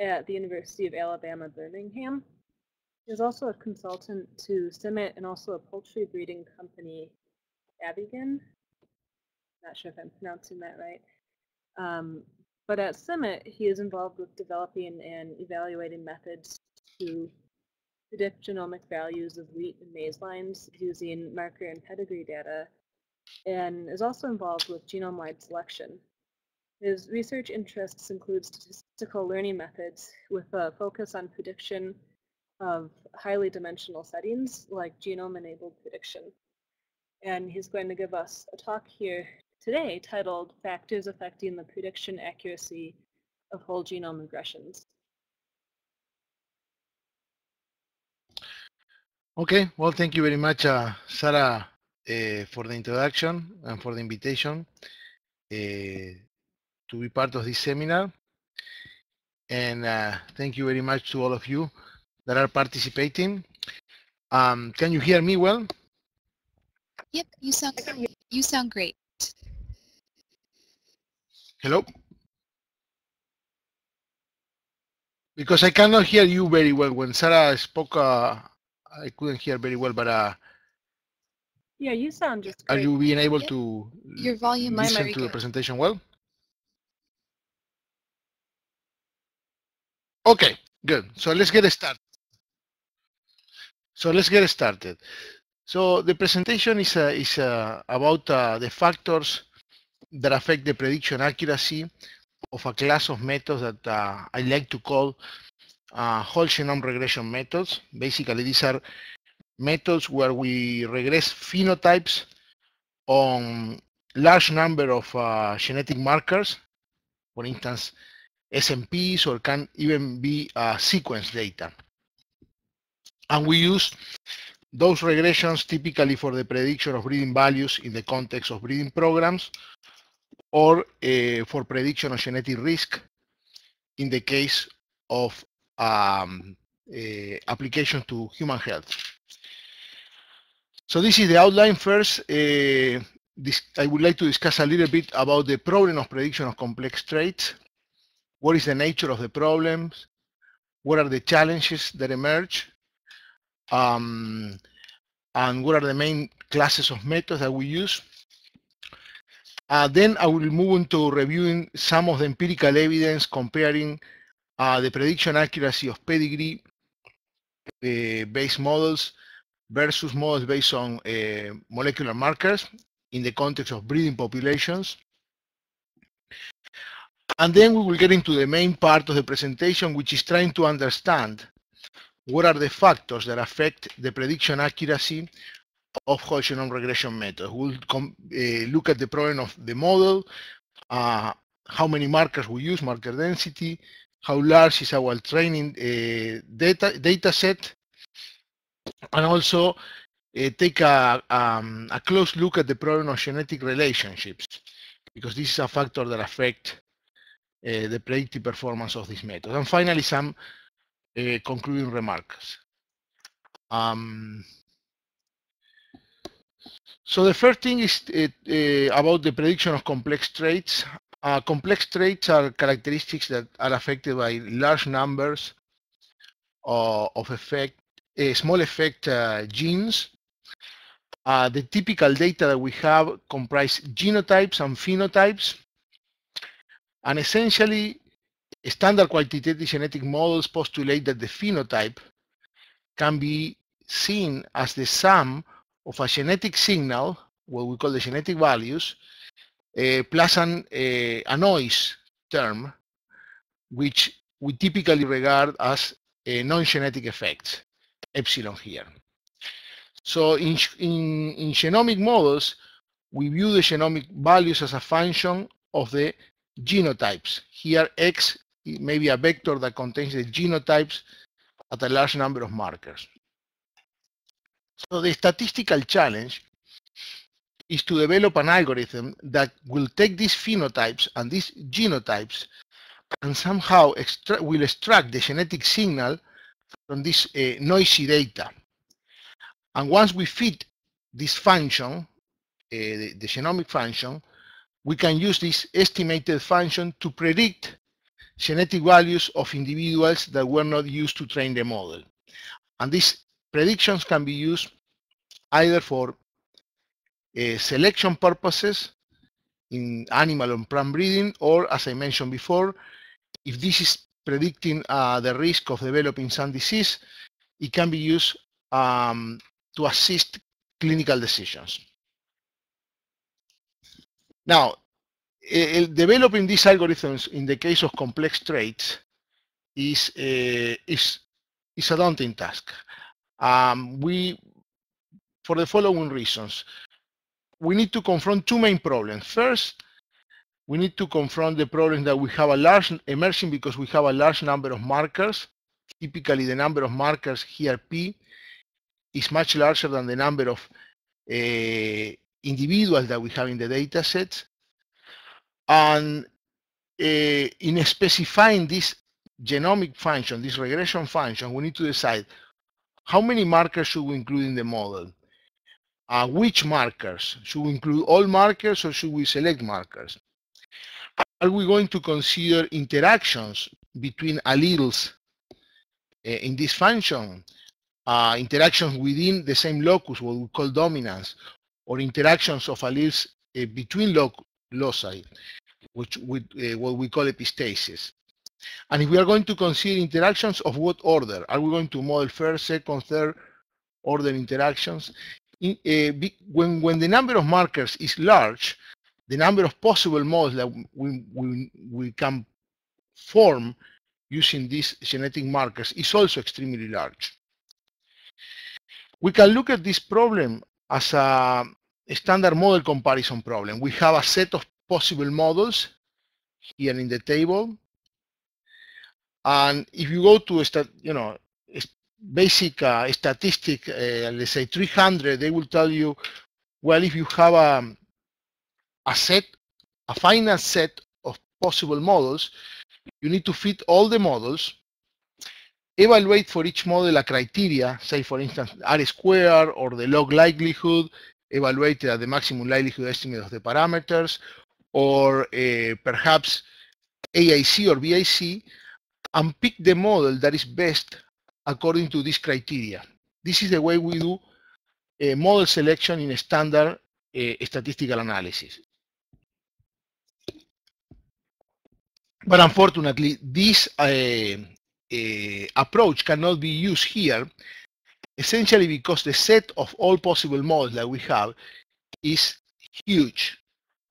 at the University of Alabama, Birmingham. He is also a consultant to CIMIT and also a poultry breeding company, Abigan. Not sure if I'm pronouncing that right. Um, but at CIMIT, he is involved with developing and evaluating methods to predict genomic values of wheat and maize lines using marker and pedigree data, and is also involved with genome-wide selection, his research interests include statistical learning methods with a focus on prediction of highly dimensional settings like genome-enabled prediction. And he's going to give us a talk here today titled Factors Affecting the Prediction Accuracy of Whole Genome Regressions. Okay, well, thank you very much, uh, Sarah, uh, for the introduction and for the invitation. Uh, to be part of this seminar. And uh, thank you very much to all of you that are participating. Um, can you hear me well? Yep, you sound you sound great. Hello? Because I cannot hear you very well. When Sarah spoke, uh, I couldn't hear very well, but uh, yeah, you sound just. Great. Are you being able to Your volume listen to the presentation well? Okay, good. So let's get started. So let's get started. So the presentation is, uh, is uh, about uh, the factors that affect the prediction accuracy of a class of methods that uh, I like to call uh, whole genome regression methods. Basically, these are methods where we regress phenotypes on large number of uh, genetic markers. For instance, SMPs or can even be uh, sequence data. And we use those regressions typically for the prediction of breeding values in the context of breeding programs or uh, for prediction of genetic risk in the case of um, uh, application to human health. So this is the outline first. Uh, this, I would like to discuss a little bit about the problem of prediction of complex traits what is the nature of the problems, what are the challenges that emerge, um, and what are the main classes of methods that we use. Uh, then I will move into reviewing some of the empirical evidence comparing uh, the prediction accuracy of pedigree uh, based models versus models based on uh, molecular markers in the context of breeding populations. And then we will get into the main part of the presentation, which is trying to understand what are the factors that affect the prediction accuracy of whole genome regression methods. We'll uh, look at the problem of the model, uh, how many markers we use, marker density, how large is our training uh, data, data set, and also eh, take a, um, a close look at the problem of genetic relationships, because this is a factor that affects Eh, the predictive performance of this method. And finally, some eh, concluding remarks. Um, so the first thing is eh, about the prediction of complex traits. Uh, complex traits are characteristics that are affected by large numbers uh, of effect, small effect uh, genes uh, the typical data that we have comprise genotypes and phenotypes. And essentially, standard quantitative genetic models postulate that the phenotype can be seen as the sum of a genetic signal, what we call the genetic values, uh, plus an, uh, a noise term, which we typically regard as a eh, non-genetic effects, epsilon here. So in, in, in genomic models, we view the genomic values as a function of the genotypes. Here X may be a vector that contains the genotypes at a large number of markers. So the statistical challenge is to develop an algorithm that will take these phenotypes and these genotypes and somehow extra will extract the genetic signal from this uh, noisy data. And once we fit this function, uh, the, the genomic function, we can use this estimated function to predict genetic values of individuals that were not used to train the model. And these predictions can be used either for uh, selection purposes in animal and plant breeding, or as I mentioned before, if this is predicting uh, the risk of developing some disease, it can be used um, to assist clinical decisions. Now, uh, developing these algorithms in the case of complex traits is uh, is is a daunting task. Um, we, for the following reasons, we need to confront two main problems. First, we need to confront the problem that we have a large emerging because we have a large number of markers. Typically, the number of markers here p is much larger than the number of uh, individuals that we have in the data sets. And uh, in specifying this genomic function, this regression function, we need to decide how many markers should we include in the model? Uh, which markers? Should we include all markers or should we select markers? Are we going to consider interactions between alleles uh, in this function? Uh, interactions within the same locus, what we call dominance, or interactions of alleles uh, between lo loci, which with uh, what we call epistasis. And if we are going to consider interactions of what order? Are we going to model first, second, third order interactions? In, uh, when, when the number of markers is large, the number of possible models that we, we, we can form using these genetic markers is also extremely large. We can look at this problem as a standard model comparison problem. We have a set of possible models here in the table. And if you go to, a you know, basic uh, statistic, uh, let's say 300, they will tell you, well, if you have a, um, a set, a final set of possible models, you need to fit all the models, evaluate for each model a criteria, say for instance, R square or the log likelihood, evaluated at the maximum likelihood estimate of the parameters, or uh, perhaps AIC or BIC, and pick the model that is best according to this criteria. This is the way we do uh, model selection in standard uh, statistical analysis. But unfortunately, this approach cannot be used here essentially because the set of all possible models that we have is huge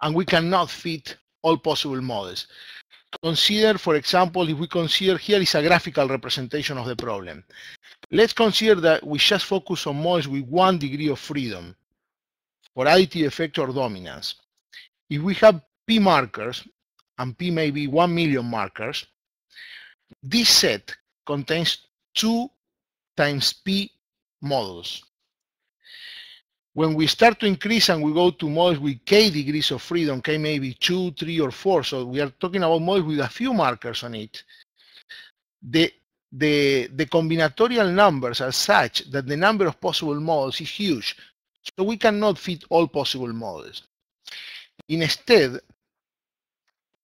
and we cannot fit all possible models. Consider, for example, if we consider here is a graphical representation of the problem. Let's consider that we just focus on models with one degree of freedom for additive effect or dominance. If we have P markers, and P may be 1 million markers, this set contains 2 times P models. When we start to increase and we go to models with k degrees of freedom, k maybe 2, 3, or 4, so we are talking about models with a few markers on it, the, the, the combinatorial numbers are such that the number of possible models is huge, so we cannot fit all possible models. Instead,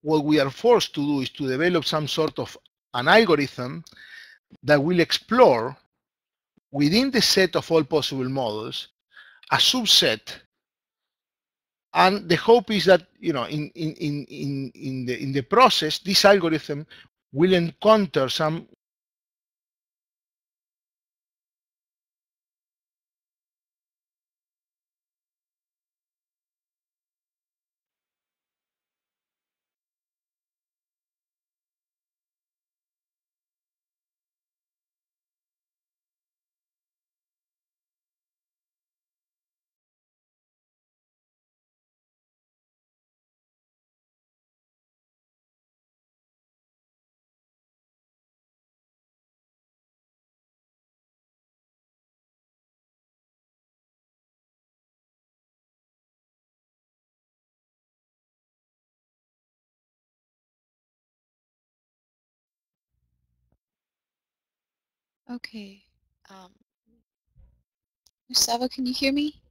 what we are forced to do is to develop some sort of an algorithm that will explore within the set of all possible models, a subset. And the hope is that, you know, in, in, in, in, in, the, in the process, this algorithm will encounter some Okay. Um, Gustavo, can you hear me?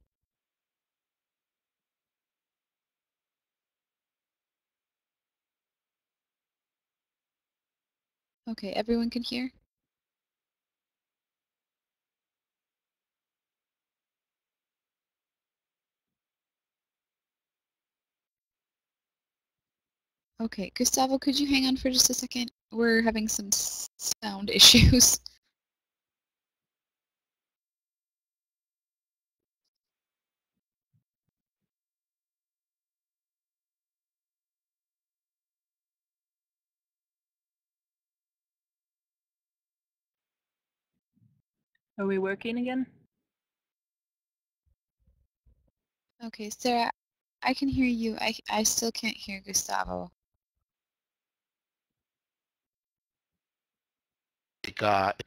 Okay, everyone can hear? Okay, Gustavo, could you hang on for just a second? We're having some sound issues. Are we working again? Okay, Sarah, I can hear you. I, I still can't hear Gustavo. God.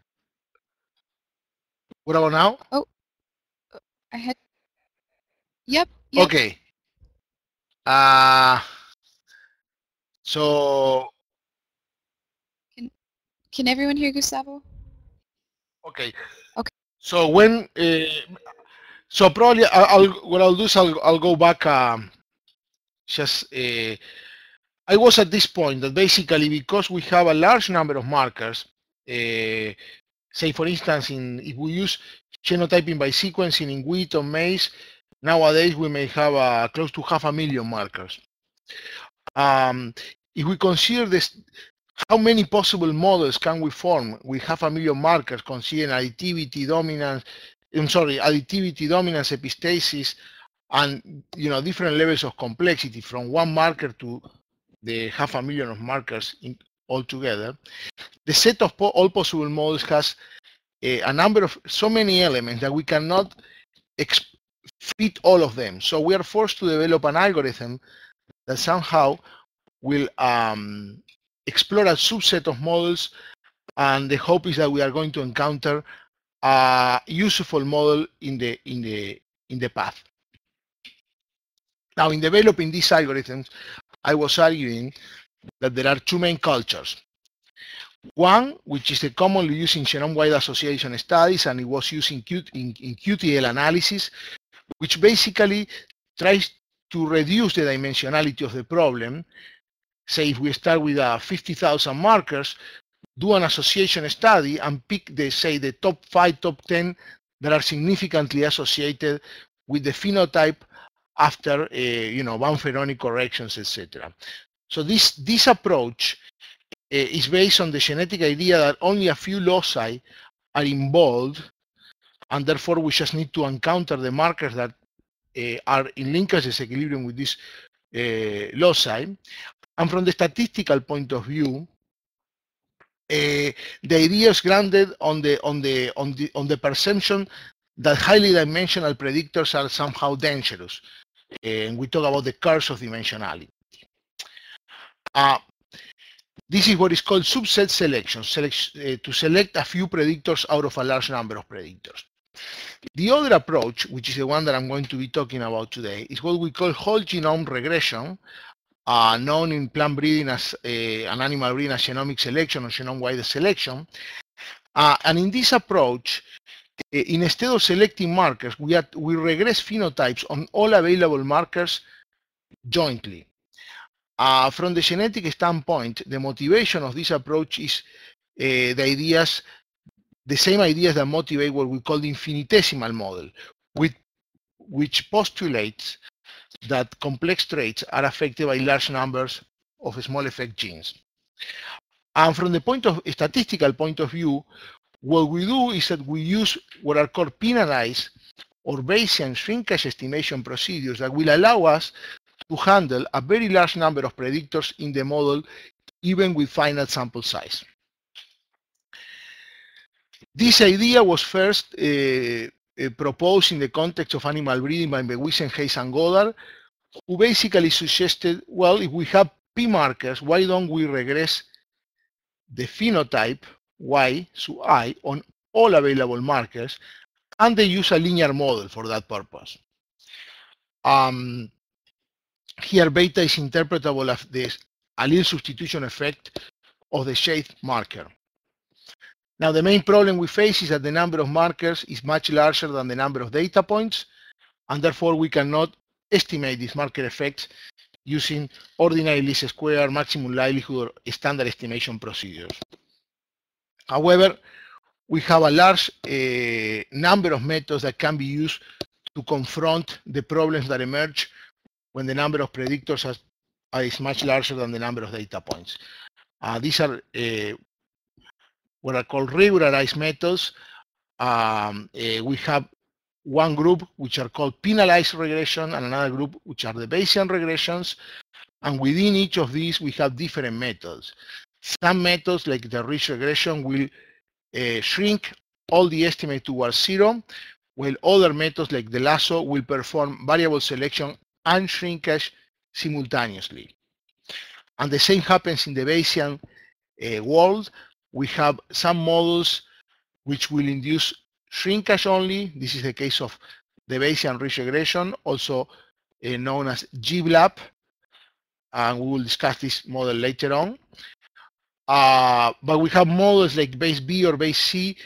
What about now? Oh, I had. Yep. yep. Okay. Uh, so. Can, can everyone hear Gustavo? Okay. Okay. So when, uh, so probably I'll, what I'll do is I'll, I'll go back um, just, uh, I was at this point that basically because we have a large number of markers, uh, say for instance, in if we use genotyping by sequencing in wheat or maize, nowadays we may have uh, close to half a million markers. Um, if we consider this, how many possible models can we form? We have a million markers considering additivity, dominance, I'm sorry, additivity, dominance, epistasis, and you know different levels of complexity from one marker to the half a million of markers in, altogether. The set of po all possible models has a, eh, a number of so many elements that we cannot fit all of them. So we are forced to develop an algorithm that somehow will um, explore a subset of models, and the hope is that we are going to encounter a useful model in the in the in the path. Now, in developing these algorithms, I was arguing that there are two main cultures. One, which is the commonly used in genome-wide association studies, and it was used in, in, in QTL analysis, which basically tries to reduce the dimensionality of the problem say if we start with uh, 50,000 markers, do an association study and pick, the say, the top five, top 10 that are significantly associated with the phenotype after, uh, you know, banferronic corrections, etc. So this, this approach uh, is based on the genetic idea that only a few loci are involved, and therefore we just need to encounter the markers that uh, are in linkage disequilibrium with these uh, loci, and from the statistical point of view, uh, the idea is grounded on the on the on the on the perception that highly dimensional predictors are somehow dangerous. Eh, and we talk about the curse of dimensionality. Uh, this is what is called subset selection, select, uh, eh, to select a few predictors out of a large number of predictors. The other approach, which is the one that I'm going to be talking about today, is what we call whole genome regression, uh, known in plant breeding as eh, an animal breeding as genomic selection or genome-wide selection. Uh, and in this approach, eh, instead of selecting markers, we, had, we regress phenotypes on all available markers jointly. Uh, from the genetic standpoint, the motivation of this approach is uh, the ideas, the same ideas that motivate what we call the infinitesimal model, which postulates that complex traits are affected by large numbers of small effect genes. And from the point of statistical point of view, what we do is that we use what are called penalized or Bayesian shrinkage estimation procedures that will allow us to handle a very large number of predictors in the model, even with finite sample size. This idea was first uh, Eh, proposed in the context of animal breeding by Mewisen, Hayes, and Goddard, who basically suggested, well, if we have P markers, why don't we regress the phenotype Y to I on all available markers, and they use a linear model for that purpose. Um, here beta is interpretable as the allele substitution effect of the shade marker. Now, the main problem we face is that the number of markers is much larger than the number of data points, and therefore we cannot estimate these marker effects using ordinary least square, maximum likelihood, or standard estimation procedures. However, we have a large uh, number of methods that can be used to confront the problems that emerge when the number of predictors is much larger than the number of data points. Uh, these are uh, what are called regularized methods. Um, uh, we have one group which are called penalized regression and another group which are the Bayesian regressions. And within each of these, we have different methods. Some methods, like the rich regression, will uh, shrink all the estimate towards zero, while other methods, like the lasso, will perform variable selection and shrinkage simultaneously. And the same happens in the Bayesian uh, world, we have some models which will induce shrinkage only. This is the case of the Bayesian ridge regression, also uh, known as GBLAP, and we will discuss this model later on. Uh, but we have models like base B or base C,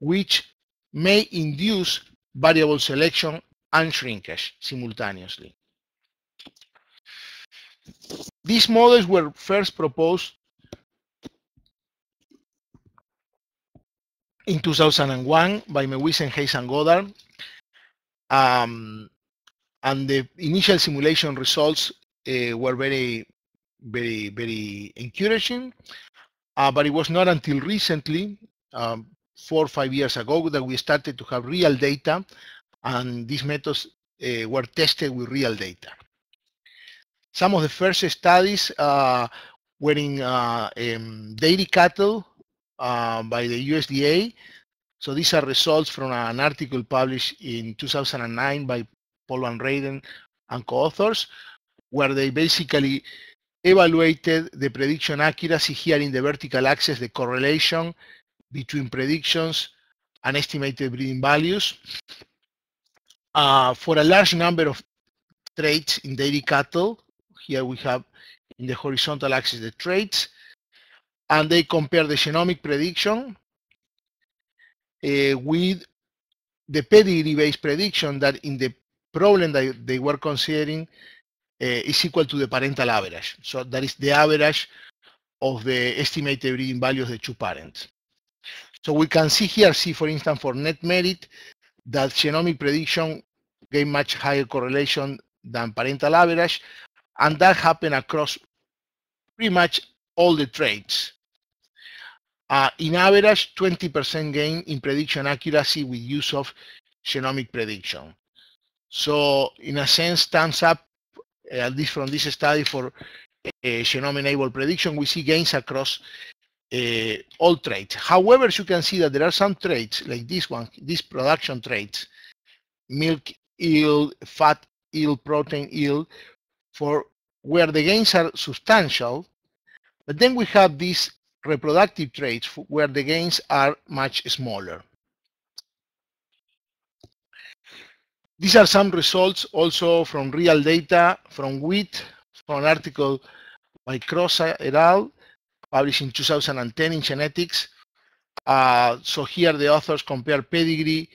which may induce variable selection and shrinkage simultaneously. These models were first proposed in 2001 by Mewisen, Hayes, and Goddard. Um, and the initial simulation results uh, were very, very, very encouraging. Uh, but it was not until recently, um, four or five years ago, that we started to have real data, and these methods uh, were tested with real data. Some of the first studies uh, were in um, dairy cattle um, by the USDA. So these are results from an article published in 2009 by Paul Van Raden and co-authors, where they basically evaluated the prediction accuracy here in the vertical axis, the correlation between predictions and estimated breeding values uh, for a large number of traits in dairy cattle. Here we have in the horizontal axis the traits, and they compare the genomic prediction uh, with the pedigree-based prediction that in the problem that they were considering uh, is equal to the parental average. So that is the average of the estimated breeding value of the two parents. So we can see here, see for instance, for net merit, that genomic prediction gave much higher correlation than parental average, and that happened across pretty much all the traits uh, in average 20% gain in prediction accuracy with use of genomic prediction. So in a sense, stands up, eh, at least from this study for uh, genome-enabled prediction, we see gains across uh, all traits. However, you can see that there are some traits, like this one, these production traits, milk yield, fat yield, protein yield, for where the gains are substantial, but then we have these reproductive traits where the gains are much smaller. These are some results also from real data from wheat, from an article by Crossa et al. published in 2010 in Genetics. Uh, so here the authors compare pedigree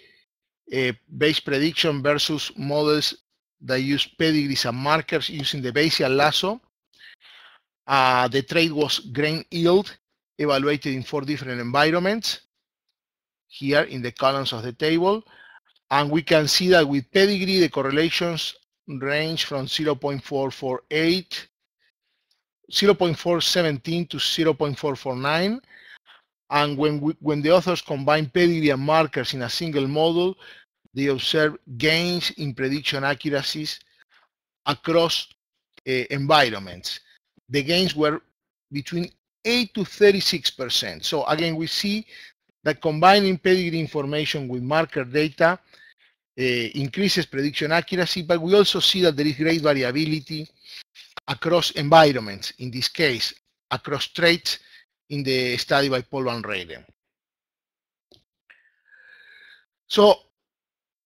uh, based prediction versus models that use pedigrees and markers using the Bayesian lasso. Uh, the trade was grain yield evaluated in four different environments here in the columns of the table. And we can see that with pedigree, the correlations range from 0.448, 0.417 to 0.449. And when, we, when the authors combine pedigree and markers in a single model, they observe gains in prediction accuracies across uh, environments. The gains were between 8 to 36%. So again, we see that combining pedigree information with marker data uh, increases prediction accuracy, but we also see that there is great variability across environments, in this case, across traits in the study by Paul Van Raden. So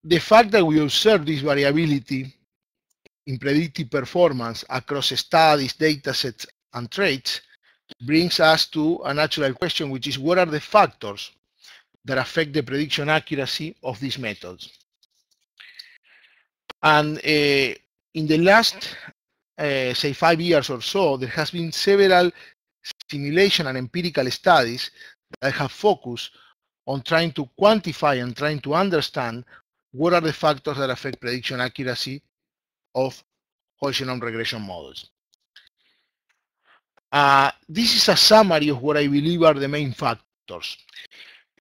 the fact that we observe this variability in predictive performance across studies, datasets, and traits brings us to a natural question, which is what are the factors that affect the prediction accuracy of these methods? And uh, in the last, uh, say, five years or so, there has been several simulation and empirical studies that have focused on trying to quantify and trying to understand what are the factors that affect prediction accuracy of whole genome regression models. Uh, this is a summary of what I believe are the main factors.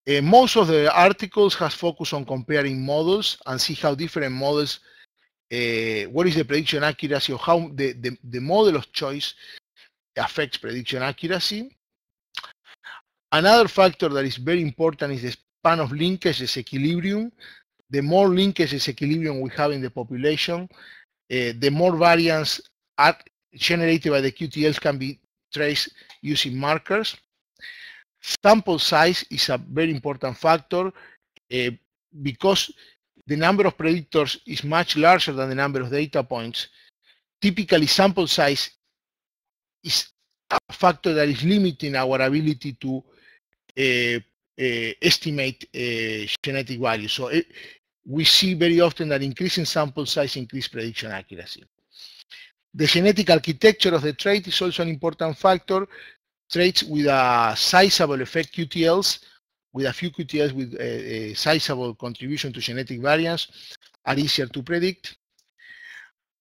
Uh, most of the articles has focused on comparing models and see how different models, uh, what is the prediction accuracy or how the, the, the model of choice affects prediction accuracy. Another factor that is very important is the span of linkages equilibrium. The more linkages equilibrium we have in the population, uh, the more variance generated by the QTLs can be trace using markers. Sample size is a very important factor uh, because the number of predictors is much larger than the number of data points. Typically, sample size is a factor that is limiting our ability to uh, uh, estimate genetic value. So it, we see very often that increasing sample size increase prediction accuracy. The genetic architecture of the trait is also an important factor. Traits with a sizable effect QTLs, with a few QTLs with a, a sizable contribution to genetic variance are easier to predict.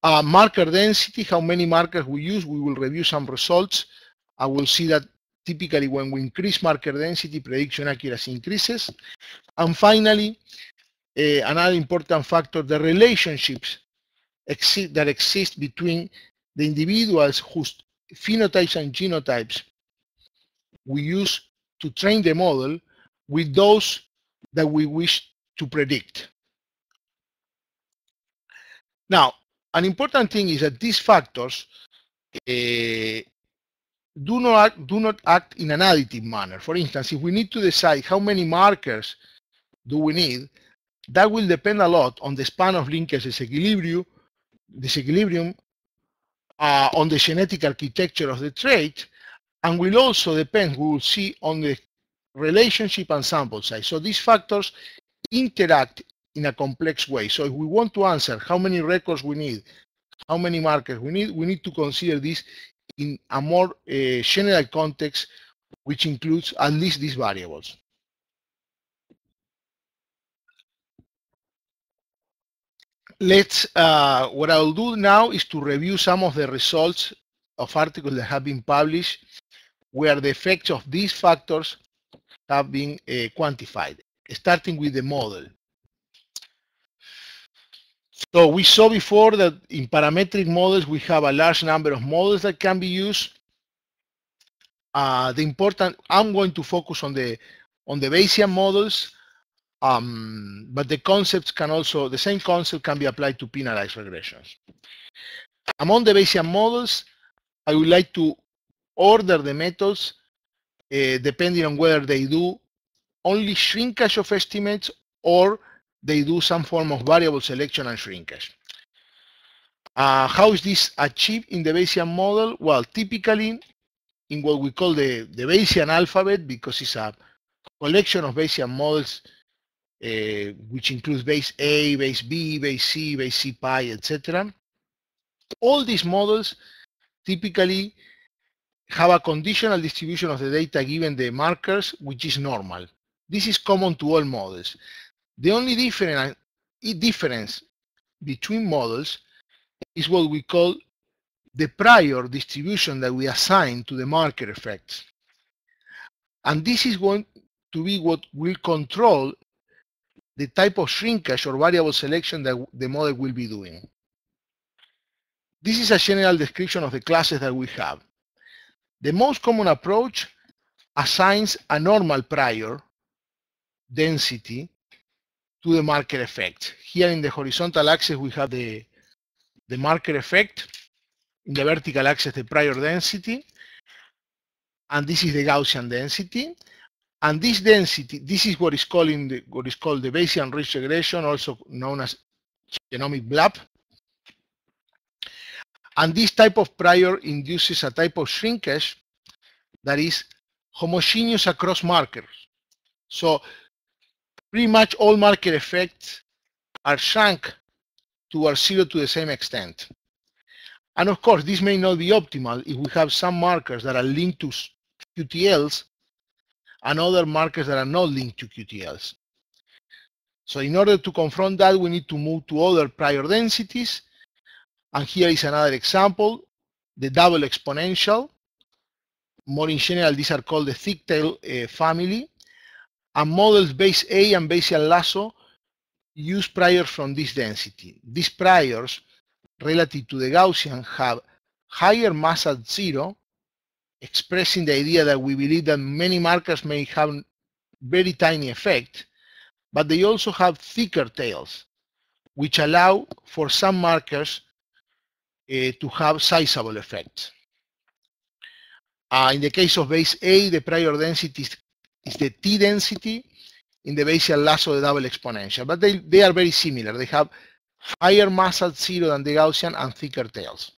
Uh, marker density, how many markers we use, we will review some results. I will see that typically when we increase marker density, prediction accuracy increases. And finally, uh, another important factor, the relationships exist, that exist between the individuals whose phenotypes and genotypes we use to train the model with those that we wish to predict. Now, an important thing is that these factors uh, do not act, do not act in an additive manner. For instance, if we need to decide how many markers do we need, that will depend a lot on the span of linkage equilibrium this uh, on the genetic architecture of the trait, and will also depend, we will see, on the relationship and sample size. So these factors interact in a complex way. So if we want to answer how many records we need, how many markers we need, we need to consider this in a more uh, general context, which includes at least these variables. Let's, uh, what I'll do now is to review some of the results of articles that have been published where the effects of these factors have been uh, quantified, starting with the model. So we saw before that in parametric models, we have a large number of models that can be used. Uh, the important, I'm going to focus on the on the Bayesian models um, but the concepts can also, the same concept can be applied to penalized regressions. Among the Bayesian models, I would like to order the methods uh, depending on whether they do only shrinkage of estimates or they do some form of variable selection and shrinkage. Uh, how is this achieved in the Bayesian model? Well, typically in what we call the, the Bayesian alphabet, because it's a collection of Bayesian models uh, which includes base A, base B, base C, base C pi, etc. All these models typically have a conditional distribution of the data given the markers, which is normal. This is common to all models. The only different, difference between models is what we call the prior distribution that we assign to the marker effects. And this is going to be what will control the type of shrinkage or variable selection that the model will be doing. This is a general description of the classes that we have. The most common approach assigns a normal prior density to the marker effect. Here in the horizontal axis, we have the, the marker effect. In the vertical axis, the prior density. And this is the Gaussian density. And this density, this is what is, calling the, what is called the Bayesian ridge regression, also known as genomic BLAP. And this type of prior induces a type of shrinkage that is homogeneous across markers. So pretty much all marker effects are shrunk towards zero to the same extent. And of course, this may not be optimal if we have some markers that are linked to QTLs and other markers that are not linked to QTLs. So in order to confront that, we need to move to other prior densities. And here is another example, the double exponential. More in general, these are called the thick tail uh, family. And models base A and Bayesian lasso use priors from this density. These priors, relative to the Gaussian, have higher mass at zero expressing the idea that we believe that many markers may have very tiny effect, but they also have thicker tails, which allow for some markers uh, to have sizable effects. Uh, in the case of base A, the prior density is the T density in the Bayesian lasso the double exponential, but they, they are very similar. They have higher mass at zero than the Gaussian and thicker tails.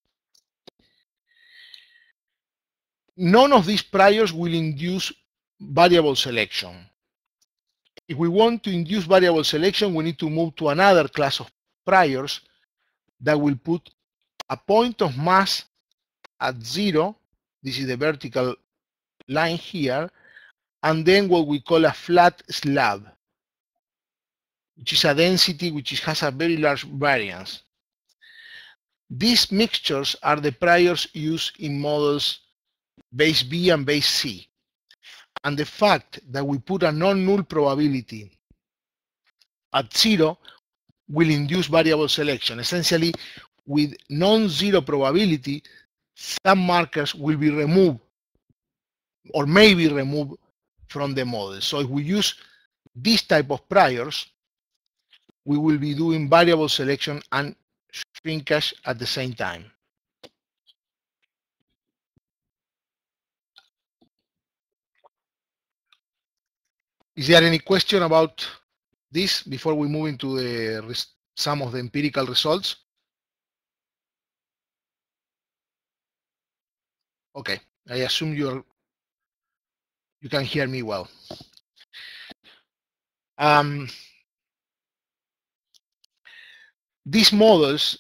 None of these priors will induce variable selection. If we want to induce variable selection, we need to move to another class of priors that will put a point of mass at zero. This is the vertical line here. And then what we call a flat slab, which is a density which has a very large variance. These mixtures are the priors used in models base B and base C. And the fact that we put a non-null probability at zero will induce variable selection. Essentially, with non-zero probability, some markers will be removed or may be removed from the model. So if we use this type of priors, we will be doing variable selection and shrinkage at the same time. Is there any question about this before we move into the some of the empirical results? Okay, I assume you're you can hear me well. Um, these models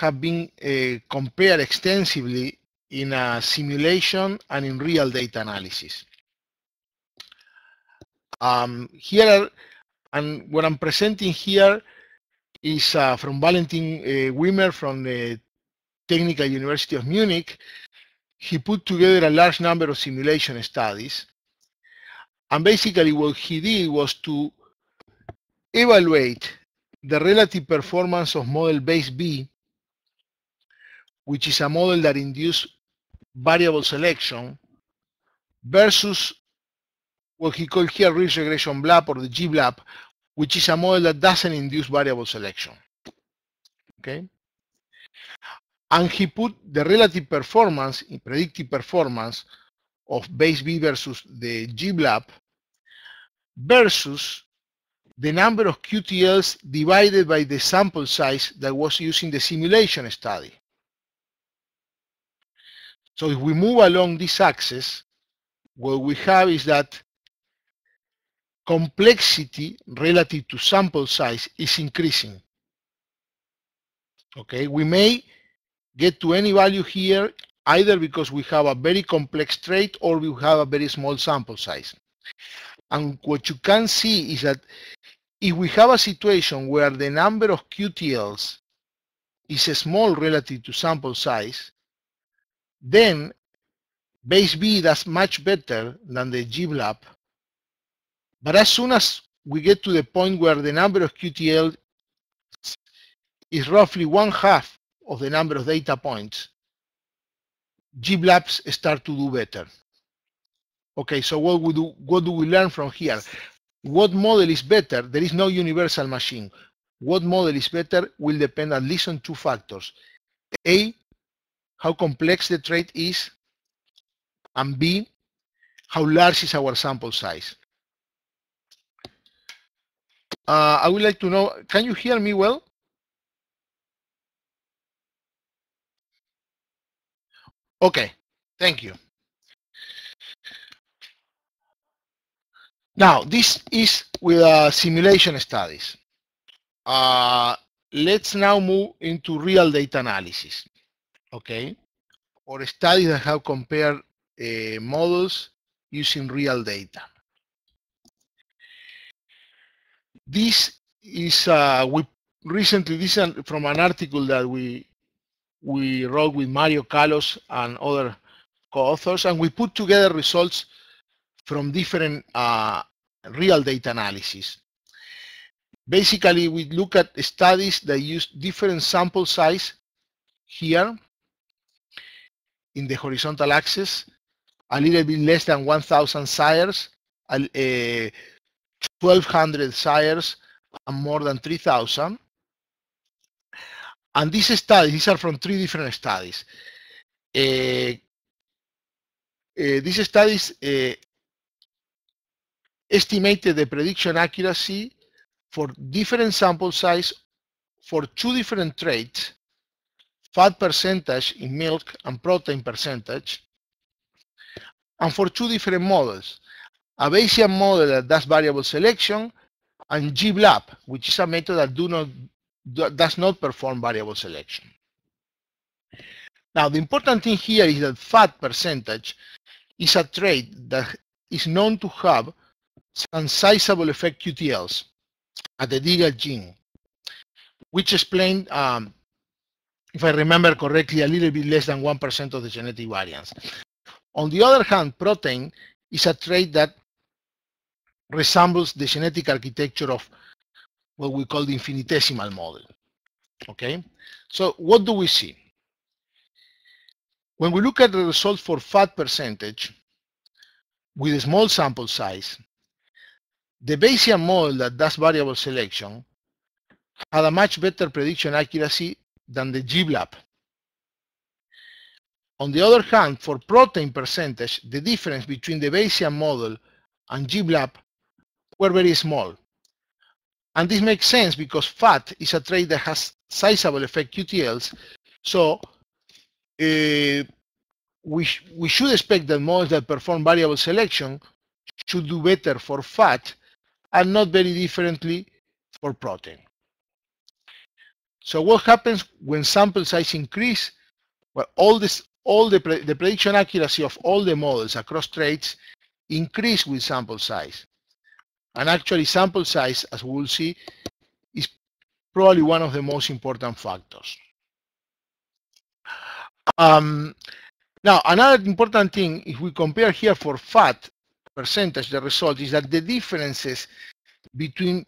have been uh, compared extensively in a simulation and in real data analysis. Um, here, are, and what I'm presenting here is uh, from Valentin uh, Wimmer from the Technical University of Munich. He put together a large number of simulation studies. And basically what he did was to evaluate the relative performance of model base B, which is a model that induces variable selection versus what he called here ridge regression BLAP or the GBLAP, which is a model that doesn't induce variable selection. Okay? And he put the relative performance, predictive performance, of base B versus the GBLAP versus the number of QTLs divided by the sample size that was used in the simulation study. So if we move along this axis, what we have is that complexity relative to sample size is increasing. Okay, we may get to any value here either because we have a very complex trait or we have a very small sample size. And what you can see is that if we have a situation where the number of QTLs is small relative to sample size, then base B does much better than the GBLAB but as soon as we get to the point where the number of QTL is roughly one half of the number of data points, GBLabs start to do better. Okay, so what we do, what do we learn from here? What model is better? There is no universal machine. What model is better will depend at least on two factors. A, how complex the trait is, and B, how large is our sample size. Uh, I would like to know, can you hear me well? Okay, thank you. Now, this is with uh, simulation studies. Uh, let's now move into real data analysis, okay? Or studies that have compared uh, models using real data. This is uh, we recently this is from an article that we we wrote with Mario Carlos and other co-authors, and we put together results from different uh, real data analysis. Basically, we look at studies that use different sample size here in the horizontal axis, a little bit less than 1,000 sires, uh, 1,200 sires and more than 3,000. And these studies, these are from three different studies. Uh, uh, these studies uh, estimated the prediction accuracy for different sample size for two different traits, fat percentage in milk and protein percentage, and for two different models, a Bayesian model that does variable selection, and GBLAB, which is a method that do not, does not perform variable selection. Now, the important thing here is that fat percentage is a trait that is known to have some sizable effect QTLs at the digal gene, which explained, um, if I remember correctly, a little bit less than 1% of the genetic variance. On the other hand, protein is a trait that resembles the genetic architecture of what we call the infinitesimal model. Okay, so what do we see? When we look at the result for fat percentage with a small sample size, the Bayesian model that does variable selection had a much better prediction accuracy than the GBLAB. On the other hand, for protein percentage, the difference between the Bayesian model and GBLAB were very small. And this makes sense because fat is a trade that has sizable effect QTLs. So uh, we, sh we should expect that models that perform variable selection should do better for fat and not very differently for protein. So what happens when sample size increase? Well, all this, all the, pre the prediction accuracy of all the models across traits increase with sample size. And actually sample size, as we'll see, is probably one of the most important factors. Um, now, another important thing, if we compare here for fat percentage, the result is that the differences between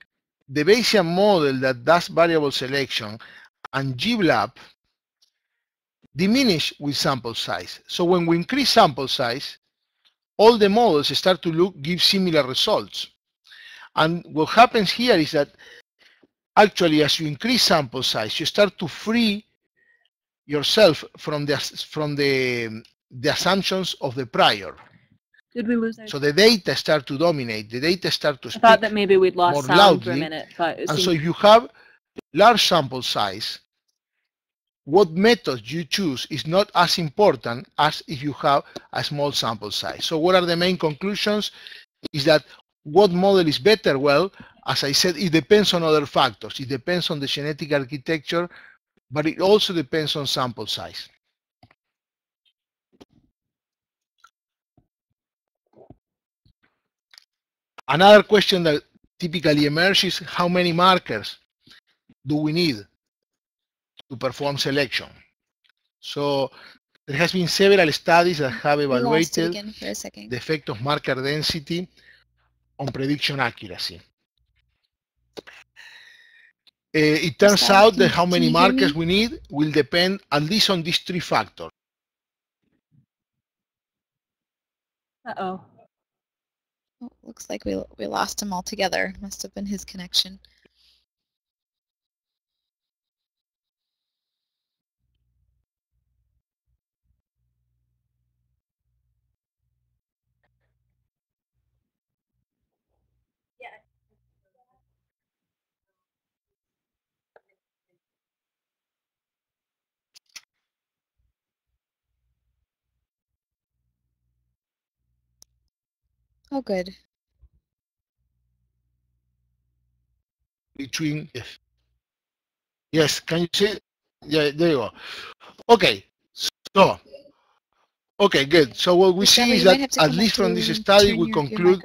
the Bayesian model that does variable selection and GBLAB diminish with sample size. So when we increase sample size, all the models start to look give similar results. And what happens here is that actually as you increase sample size, you start to free yourself from the, from the, the assumptions of the prior. Did we lose? So the data start to dominate. The data start to. I thought that maybe we'd lost sound loudly. for a minute, but and so if you have large sample size, what method you choose is not as important as if you have a small sample size. So what are the main conclusions? Is that what model is better? Well, as I said, it depends on other factors. It depends on the genetic architecture, but it also depends on sample size. Another question that typically emerges, how many markers do we need to perform selection? So there has been several studies that have evaluated the effect of marker density on prediction accuracy. Uh, eh, it turns out that how many markers we need will depend at least on these three factors. Uh-oh. Looks like we, we lost him altogether. Must have been his connection. Oh, good. Between, yes. Yes, can you see? Yeah, there you are. Okay, so, okay, good. So what we see is that at least from this study, we conclude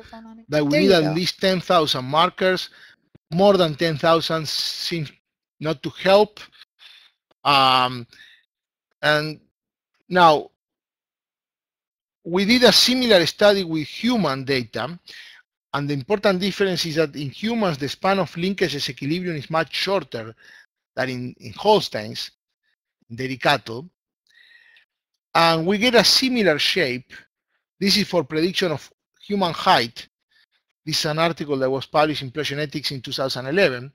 that we need at least 10,000 markers. More than 10,000 seems not to help. Um, and now, we did a similar study with human data, and the important difference is that in humans, the span of linkages equilibrium is much shorter than in, in Holsteins, in dairy cattle. And we get a similar shape. This is for prediction of human height. This is an article that was published in Genetics in 2011.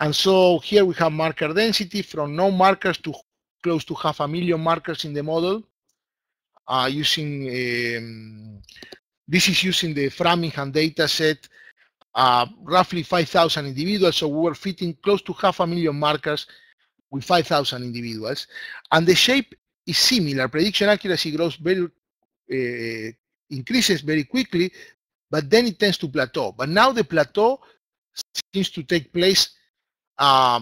And so here we have marker density from no markers to close to half a million markers in the model uh, using, um, this is using the Framingham data set, uh, roughly 5,000 individuals. So we were fitting close to half a million markers with 5,000 individuals. And the shape is similar. Prediction accuracy grows very, uh, increases very quickly, but then it tends to plateau. But now the plateau seems to take place, uh,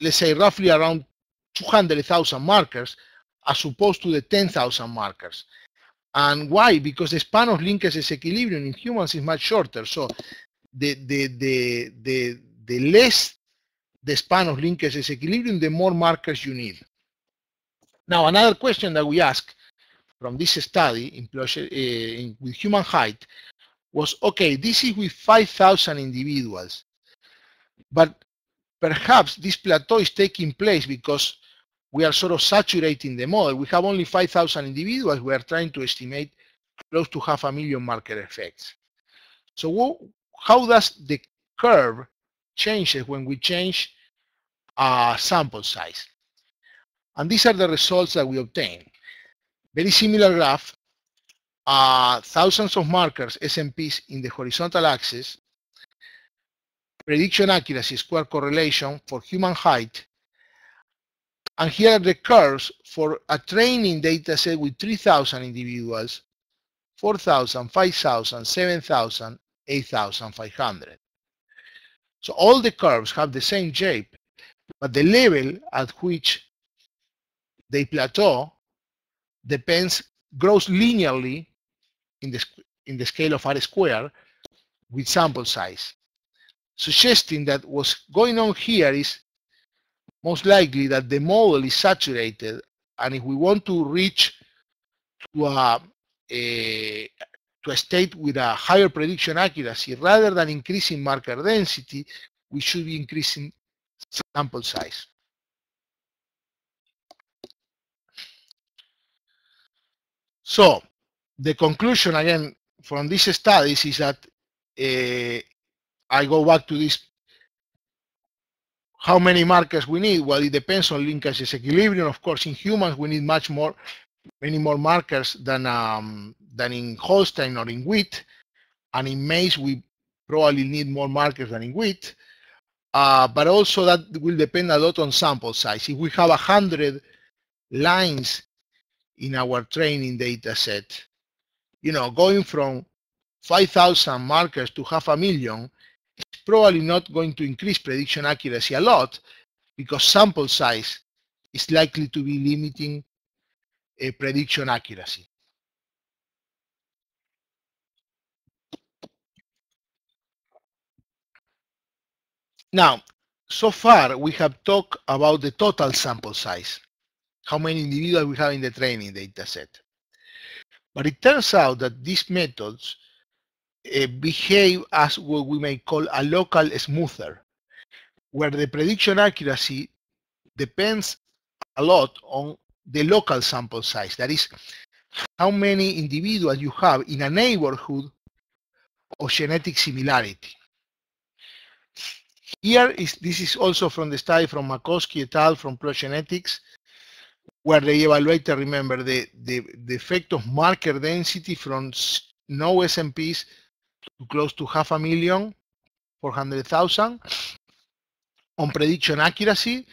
let's say roughly around 200,000 markers, as opposed to the 10,000 markers. And why? Because the span of linkages equilibrium in humans is much shorter. So the, the, the, the, the less the span of linkages equilibrium, the more markers you need. Now, another question that we asked from this study in, uh, in, with human height was, okay, this is with 5,000 individuals, but perhaps this plateau is taking place because we are sort of saturating the model. We have only 5,000 individuals. We are trying to estimate close to half a million market effects. So how does the curve changes when we change uh, sample size? And these are the results that we obtain. Very similar graph, uh, thousands of markers, SMPs in the horizontal axis, prediction accuracy, square correlation for human height, and here are the curves for a training data set with 3,000 individuals, 4,000, 5,000, 7,000, 8,500. So all the curves have the same shape, but the level at which they plateau depends, grows linearly in the, in the scale of R square with sample size, suggesting that what's going on here is most likely that the model is saturated, and if we want to reach to a, a to a state with a higher prediction accuracy, rather than increasing marker density, we should be increasing sample size. So the conclusion again from these studies is that uh, I go back to this how many markers we need? Well, it depends on linkages equilibrium. Of course, in humans, we need much more, many more markers than, um, than in Holstein or in wheat. And in maize, we probably need more markers than in wheat. Uh, but also that will depend a lot on sample size. If we have 100 lines in our training data set, you know, going from 5,000 markers to half a million probably not going to increase prediction accuracy a lot because sample size is likely to be limiting a eh, prediction accuracy. Now, so far we have talked about the total sample size, how many individuals we have in the training data set. But it turns out that these methods Eh, behave as what we may call a local smoother, where the prediction accuracy depends a lot on the local sample size. That is, how many individuals you have in a neighborhood of genetic similarity. Here is this is also from the study from Makoski et al. from ProGenetics, where they evaluated, remember, the, the, the effect of marker density from no SMPs close to half a million, 400,000 on prediction accuracy.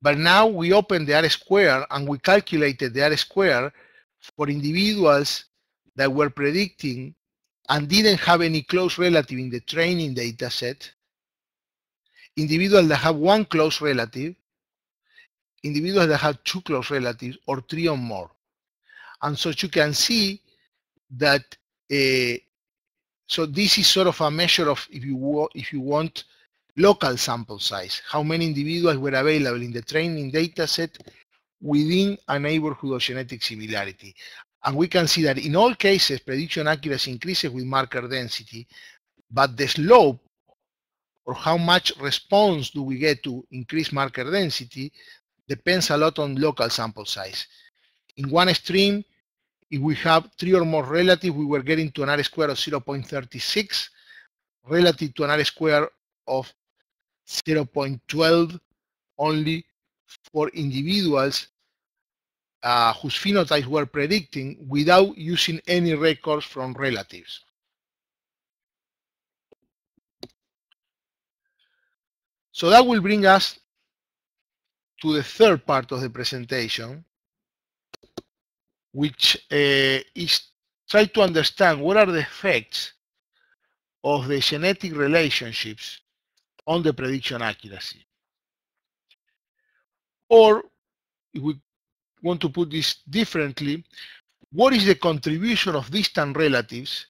But now we open the R square and we calculated the R square for individuals that were predicting and didn't have any close relative in the training data set, individuals that have one close relative, individuals that have two close relatives, or three or more. And so you can see that uh, so this is sort of a measure of, if you, if you want, local sample size, how many individuals were available in the training data set within a neighborhood of genetic similarity. And we can see that in all cases, prediction accuracy increases with marker density, but the slope, or how much response do we get to increase marker density, depends a lot on local sample size. In one extreme, if we have three or more relatives, we were getting to an R square of 0.36 relative to an R square of 0.12 only for individuals uh, whose phenotypes were predicting without using any records from relatives. So that will bring us to the third part of the presentation, which uh, is try to understand what are the effects of the genetic relationships on the prediction accuracy. Or if we want to put this differently, what is the contribution of distant relatives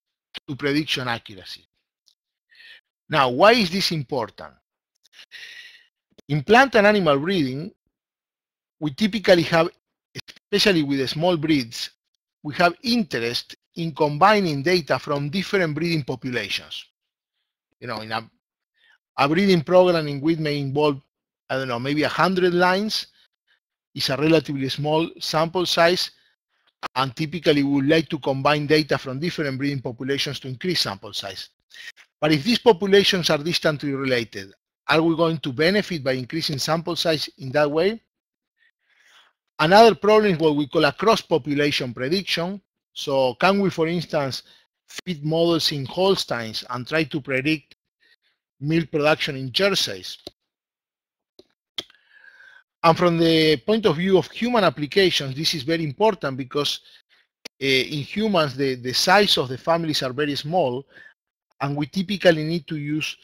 to prediction accuracy? Now, why is this important? In plant and animal breeding, we typically have especially with the small breeds, we have interest in combining data from different breeding populations. You know, in a, a breeding program in which may involve, I don't know, maybe 100 lines is a relatively small sample size, and typically we would like to combine data from different breeding populations to increase sample size. But if these populations are distantly related, are we going to benefit by increasing sample size in that way? Another problem is what we call a cross-population prediction. So can we, for instance, feed models in Holsteins and try to predict milk production in Jerseys? And from the point of view of human applications, this is very important because uh, in humans, the, the size of the families are very small, and we typically need to use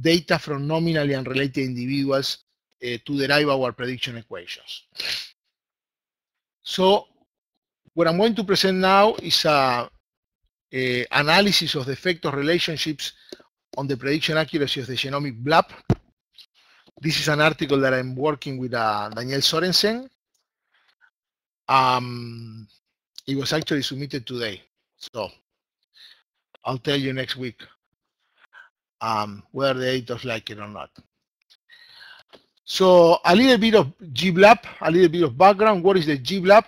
data from nominally unrelated individuals uh, to derive our prediction equations. So what I'm going to present now is a, a analysis of the effector relationships on the prediction accuracy of the genomic blab. This is an article that I'm working with uh, Daniel Sorensen. Um, it was actually submitted today, so I'll tell you next week um, whether the editors like it or not. So a little bit of GBLAP, a little bit of background. What is the GBLAP?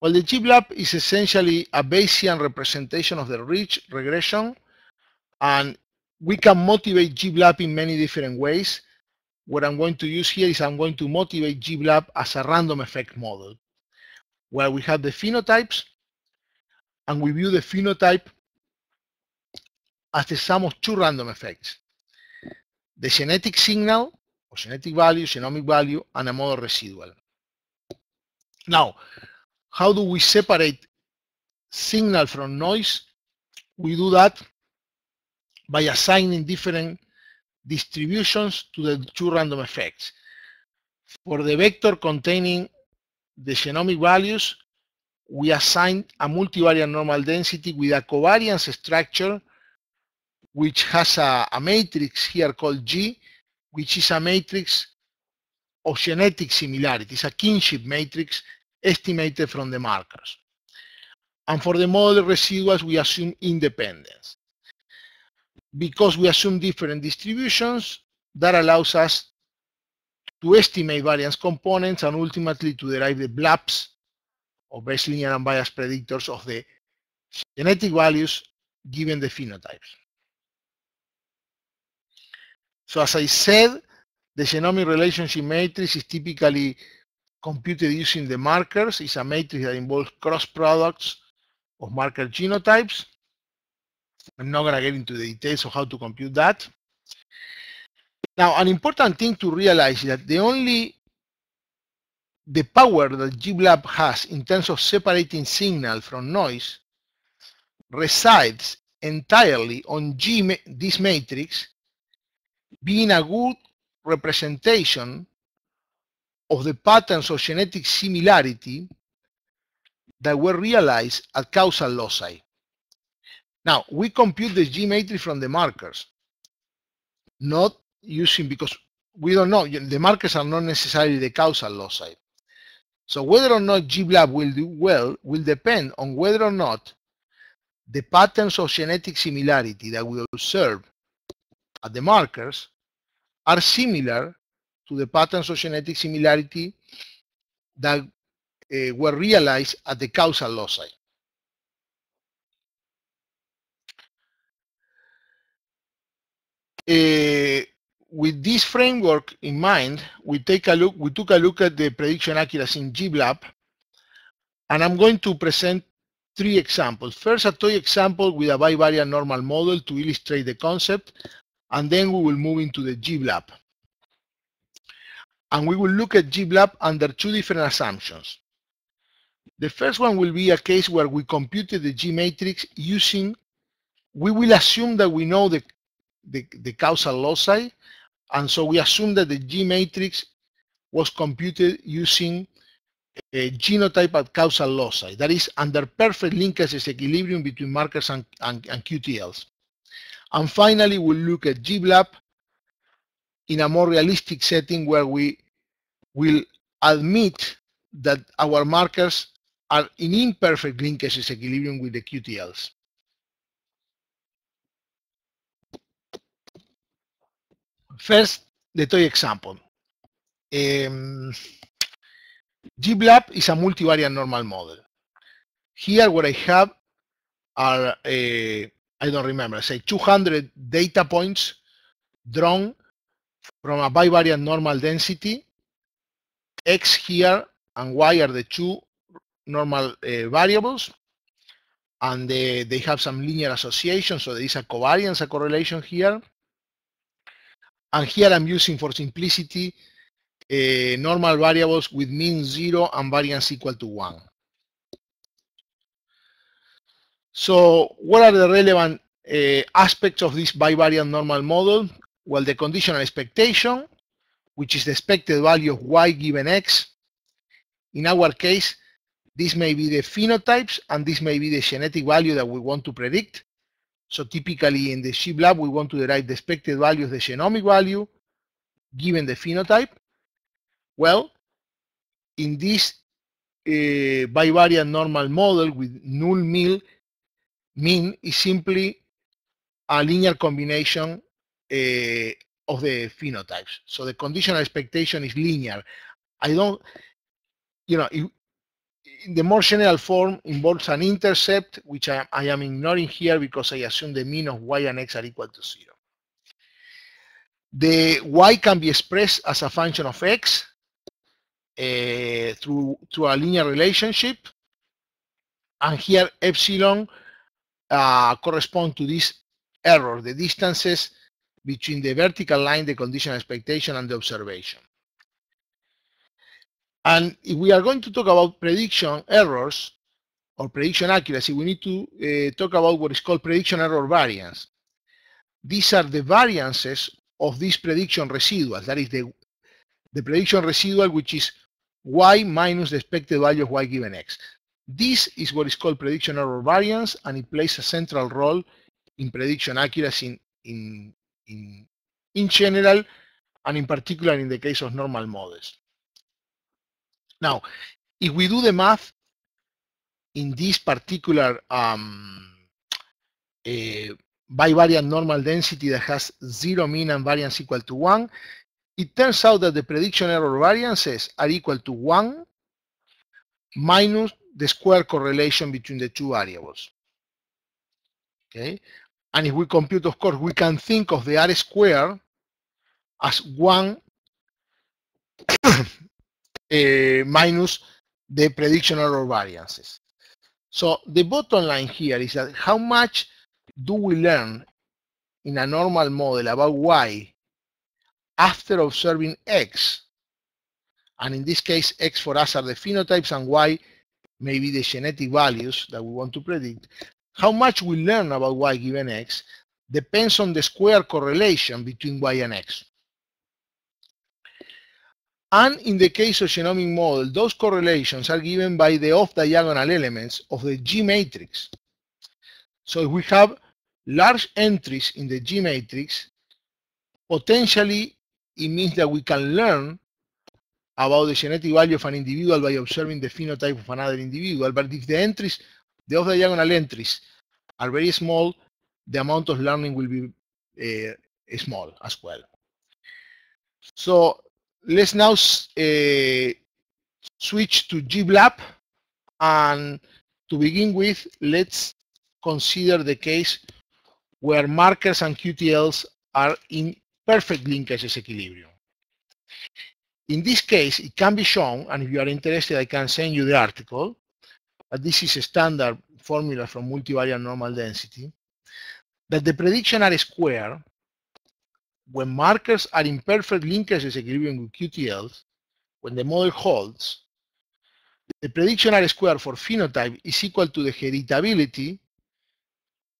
Well, the GBLAP is essentially a Bayesian representation of the ridge regression, and we can motivate GBLAP in many different ways. What I'm going to use here is I'm going to motivate GBLAP as a random effect model, where we have the phenotypes, and we view the phenotype as the sum of two random effects. The genetic signal or genetic value, genomic value, and a model residual. Now, how do we separate signal from noise? We do that by assigning different distributions to the two random effects. For the vector containing the genomic values, we assign a multivariate normal density with a covariance structure, which has a, a matrix here called G, which is a matrix of genetic similarities, a kinship matrix estimated from the markers. And for the model residuals, we assume independence. Because we assume different distributions, that allows us to estimate variance components and ultimately to derive the BLAPs, or best linear unbiased predictors of the genetic values given the phenotypes. So as I said, the genomic relationship matrix is typically computed using the markers. It's a matrix that involves cross products of marker genotypes. I'm not going to get into the details of how to compute that. Now, an important thing to realize is that the only the power that GBLAB has in terms of separating signal from noise resides entirely on G, this matrix being a good representation of the patterns of genetic similarity that were realized at causal loci. Now, we compute the G matrix from the markers, not using, because we don't know, the markers are not necessarily the causal loci. So whether or not GBLAB will do well will depend on whether or not the patterns of genetic similarity that we observe at uh, the markers are similar to the patterns of genetic similarity that uh, were realized at the causal loci. Uh, with this framework in mind, we take a look. We took a look at the prediction accuracy in GBLAB, and I'm going to present three examples. First, a toy example with a bivariate normal model to illustrate the concept, and then we will move into the GBLAB. And we will look at GBLAB under two different assumptions. The first one will be a case where we computed the G matrix using, we will assume that we know the, the, the causal loci, and so we assume that the G matrix was computed using a genotype at causal loci, that is under perfect linkage equilibrium between markers and, and, and QTLs. And finally, we'll look at GBLAB in a more realistic setting where we will admit that our markers are in imperfect linkages equilibrium with the QTLs. First, the toy example. Um, is a multivariate normal model. Here what I have are uh, I don't remember, say 200 data points drawn from a bivariate normal density. X here and Y are the two normal uh, variables. And they, they have some linear association, so there is a covariance, a correlation here. And here I'm using for simplicity uh, normal variables with mean zero and variance equal to one. So what are the relevant uh, aspects of this bivariate normal model? Well, the conditional expectation, which is the expected value of y given x. In our case, this may be the phenotypes and this may be the genetic value that we want to predict. So typically in the sheep lab, we want to derive the expected value of the genomic value given the phenotype. Well, in this uh, eh, bivariate normal model with null mean mean is simply a linear combination uh, of the phenotypes. So the conditional expectation is linear. I don't, you know, in the more general form involves an intercept, which I, I, am ignoring here because I assume the mean of y and x are equal to zero. The y can be expressed as a function of x uh, through, through a linear relationship. And here, epsilon uh, correspond to this error, the distances between the vertical line, the conditional expectation, and the observation. And if we are going to talk about prediction errors or prediction accuracy, we need to uh, talk about what is called prediction error variance. These are the variances of these prediction residuals, that is the, the prediction residual which is y minus the expected value of y given x. This is what is called prediction error variance, and it plays a central role in prediction accuracy in, in, in, in general, and in particular in the case of normal models. Now, if we do the math in this particular um, uh, eh, bivariate normal density that has zero mean and variance equal to one, it turns out that the prediction error variances are equal to one minus the square correlation between the two variables. Okay? And if we compute, of course, we can think of the R square as 1 uh, minus the prediction error variances. So the bottom line here is that how much do we learn in a normal model about y after observing x? And in this case, x for us are the phenotypes and y maybe the genetic values that we want to predict, how much we learn about y given x depends on the square correlation between y and x. And in the case of genomic model, those correlations are given by the off-diagonal elements of the G matrix. So if we have large entries in the G matrix, potentially it means that we can learn about the genetic value of an individual by observing the phenotype of another individual, but if the entries, the off-diagonal entries are very small, the amount of learning will be uh, small as well. So let's now uh, switch to GBLAB and to begin with, let's consider the case where markers and QTLs are in perfect linkage equilibrium. In this case, it can be shown, and if you are interested, I can send you the article, but this is a standard formula from multivariate normal density, that the prediction are square when markers are in perfect linkages disequilibrium with QTLs, when the model holds, the prediction R square for phenotype is equal to the heritability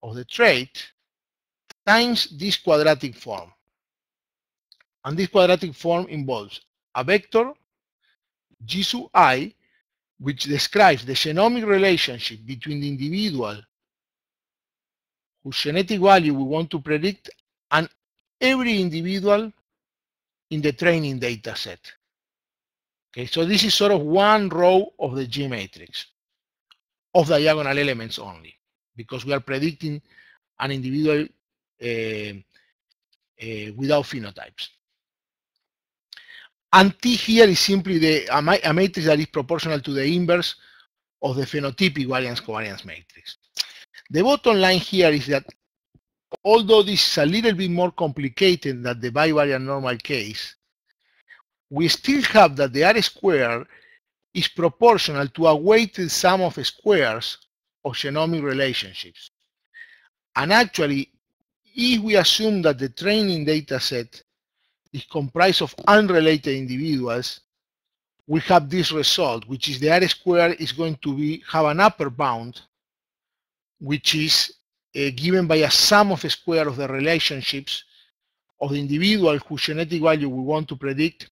of the trait times this quadratic form. And this quadratic form involves a vector i, which describes the genomic relationship between the individual whose genetic value we want to predict and every individual in the training data set. Okay, so this is sort of one row of the G matrix of diagonal elements only, because we are predicting an individual uh, uh, without phenotypes. Anti here is simply the, a, a matrix that is proportional to the inverse of the phenotypic variance covariance matrix. The bottom line here is that although this is a little bit more complicated than the bivariate normal case, we still have that the R squared is proportional to a weighted sum of squares of genomic relationships. And actually, if we assume that the training data set is comprised of unrelated individuals, we have this result, which is the R squared is going to be have an upper bound, which is uh, given by a sum of square of the relationships of the individual whose genetic value we want to predict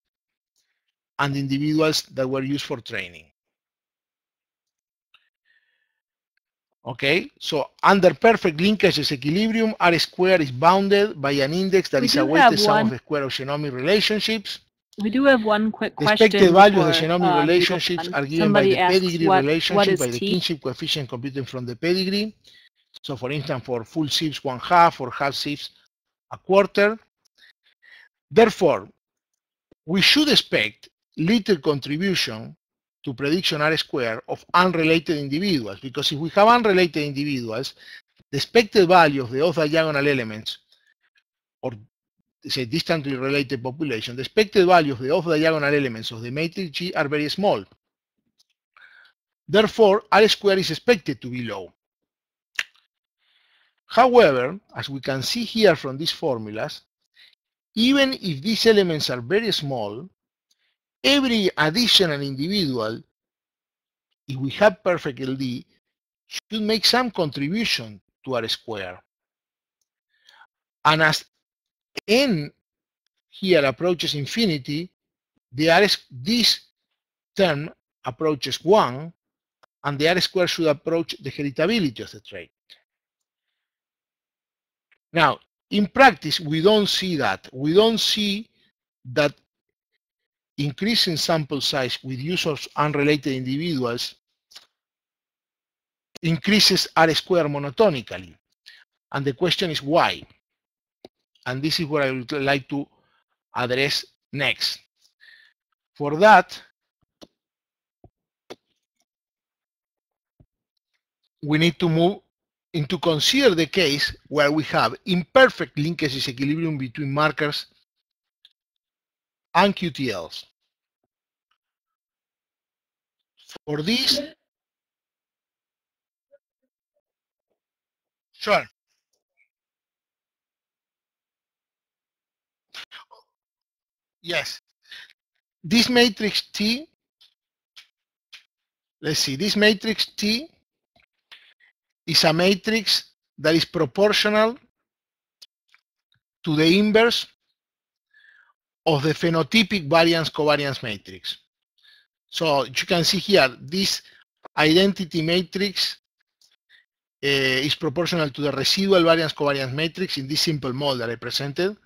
and individuals that were used for training. Okay, so under perfect linkages equilibrium, R squared is bounded by an index that we is a weighted sum one. of the square of genomic relationships. We do have one quick the question. Expected values of genomic um, relationships are given by the pedigree what, relationship, what by the kinship coefficient computed from the pedigree. So for instance, for full SIPs, one half, or half SIPs, a quarter. Therefore, we should expect little contribution to prediction R-square of unrelated individuals, because if we have unrelated individuals, the expected value of the off-diagonal elements, or say distantly related population, the expected value of the off-diagonal elements of the matrix G are very small. Therefore, R-square is expected to be low. However, as we can see here from these formulas, even if these elements are very small, every additional individual, if we have perfect LD, should make some contribution to R square. And as n here approaches infinity, the R, this term approaches 1, and the R square should approach the heritability of the trait. Now, in practice, we don't see that. We don't see that increasing sample size with use of unrelated individuals increases R square monotonically. And the question is why? And this is what I would like to address next. For that, we need to move into consider the case where we have imperfect linkage equilibrium between markers and QTLs. For this, sure. Yes, this matrix T, let's see, this matrix T is a matrix that is proportional to the inverse of the phenotypic variance covariance matrix. So you can see here, this identity matrix uh, is proportional to the residual variance covariance matrix in this simple model that I presented,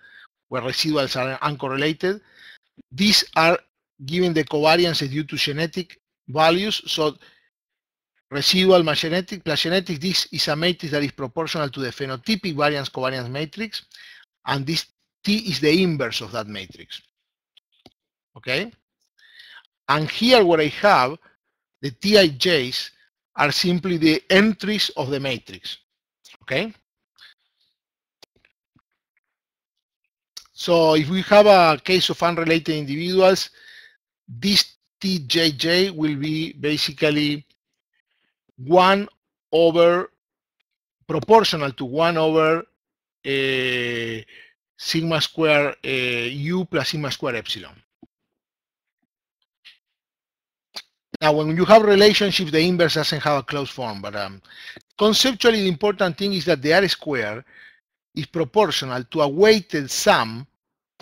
where residuals are uncorrelated. These are given the covariance due to genetic values. So residual my genetic plus genetic, this is a matrix that is proportional to the phenotypic variance covariance matrix. And this T is the inverse of that matrix. Okay? And here what I have, the Tij's are simply the entries of the matrix. Okay? So if we have a case of unrelated individuals, this Tjj will be basically 1 over, proportional to 1 over uh, sigma square uh, u plus sigma square epsilon. Now, when you have relationships, the inverse doesn't have a closed form, but um, conceptually, the important thing is that the R square is proportional to a weighted sum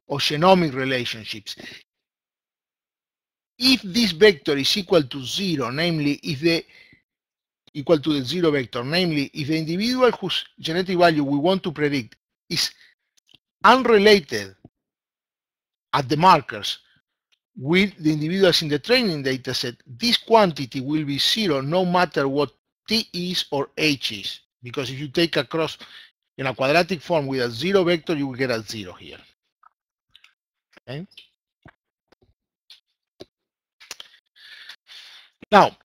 of genomic relationships. If this vector is equal to zero, namely, if the equal to the zero vector, namely, if the individual whose genetic value we want to predict is unrelated at the markers with the individuals in the training dataset, this quantity will be zero no matter what t is or h is. Because if you take a cross in a quadratic form with a zero vector, you will get a zero here. Okay. Now,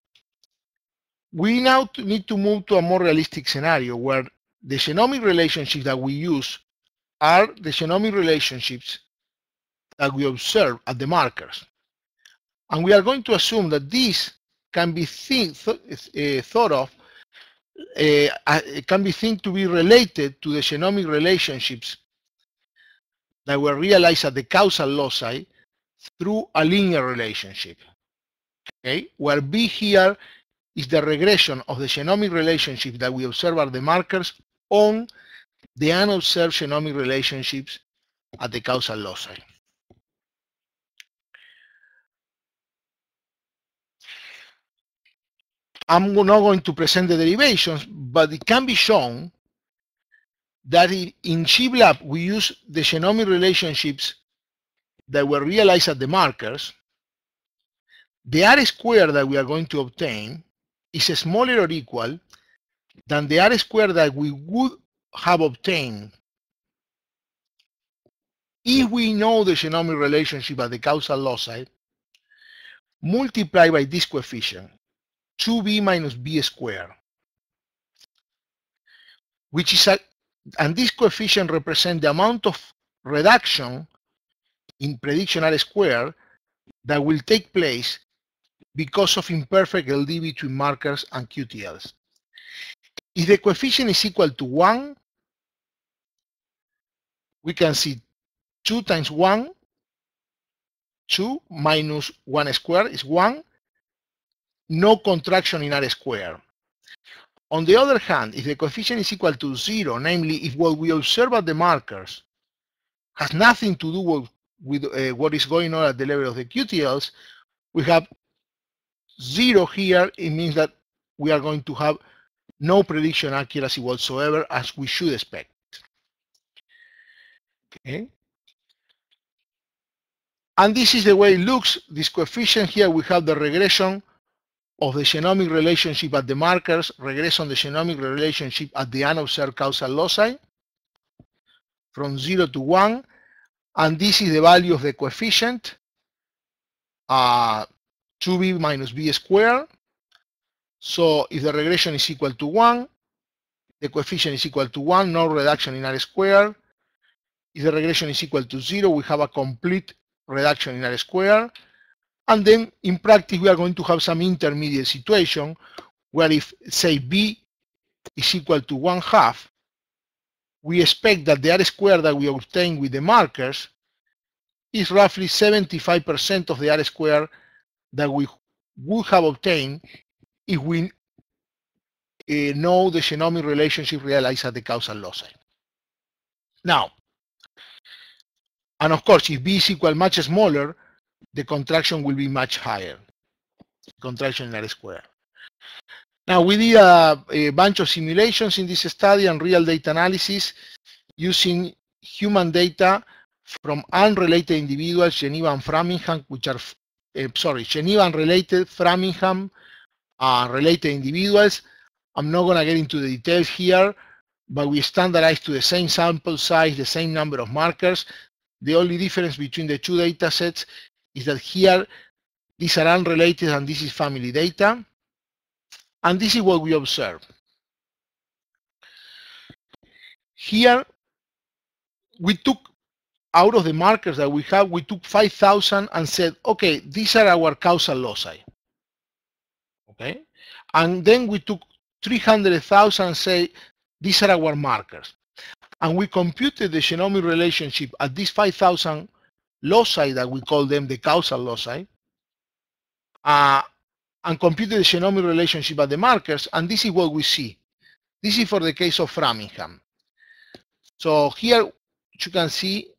we now need to move to a more realistic scenario where the genomic relationship that we use are the genomic relationships that we observe at the markers. And we are going to assume that these can be think, th uh, thought of, uh, uh, can be think to be related to the genomic relationships that were realized at the causal loci through a linear relationship. Okay, where B here is the regression of the genomic relationship that we observe at the markers on the unobserved genomic relationships at the causal loci. I'm not going to present the derivations, but it can be shown that in GBLAB we use the genomic relationships that were realized at the markers. The R square that we are going to obtain is smaller or equal than the R square that we would have obtained if we know the genomic relationship at the causal loci, multiply by this coefficient, 2b minus b squared, which is a, and this coefficient represents the amount of reduction in prediction R squared that will take place because of imperfect LD between markers and QTLs. If the coefficient is equal to 1, we can see 2 times 1, 2 minus 1 squared is 1, no contraction in R squared. On the other hand, if the coefficient is equal to 0, namely if what we observe at the markers has nothing to do with, with uh, what is going on at the level of the QTLs, we have 0 here. It means that we are going to have no prediction accuracy whatsoever as we should expect. Okay. And this is the way it looks. This coefficient here, we have the regression of the genomic relationship at the markers, regression the genomic relationship at the unobserved causal loci from 0 to 1. And this is the value of the coefficient, uh, 2b minus b squared. So if the regression is equal to 1, the coefficient is equal to 1, no reduction in r squared. If the regression is equal to zero, we have a complete reduction in R square. And then in practice, we are going to have some intermediate situation where if, say, B is equal to one half, we expect that the R square that we obtain with the markers is roughly 75% of the R square that we would have obtained if we uh, know the genomic relationship realized at the causal loci. Now, and of course, if B is equal much smaller, the contraction will be much higher, contraction in R square. Now, we did a, a bunch of simulations in this study and real data analysis using human data from unrelated individuals, Geneva and Framingham, which are, uh, sorry, Geneva and related, Framingham uh, related individuals. I'm not going to get into the details here, but we standardized to the same sample size, the same number of markers, the only difference between the two data sets is that here these are unrelated and this is family data. And this is what we observe. Here, we took out of the markers that we have, we took 5,000 and said, okay, these are our causal loci. Okay. And then we took 300,000 and say, these are our markers and we computed the genomic relationship at these 5,000 loci that we call them the causal loci, uh, and computed the genomic relationship at the markers, and this is what we see. This is for the case of Framingham. So here you can see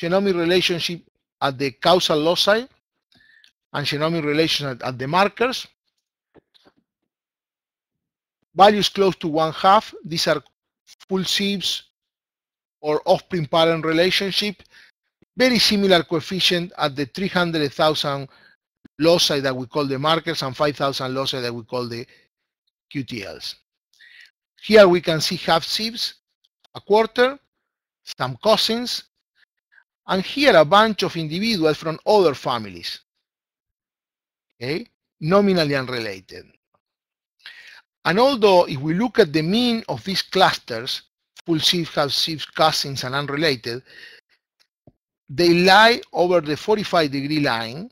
genomic relationship at the causal loci and genomic relationship at, at the markers. Values close to one half, these are full sieves, or offspring-parent relationship, very similar coefficient at the 300,000 loci that we call the markers and 5,000 loci that we call the QTLs. Here we can see half sieves, a quarter, some cousins, and here a bunch of individuals from other families, okay, nominally unrelated. And although if we look at the mean of these clusters, people have cousins and unrelated, they lie over the 45 degree line.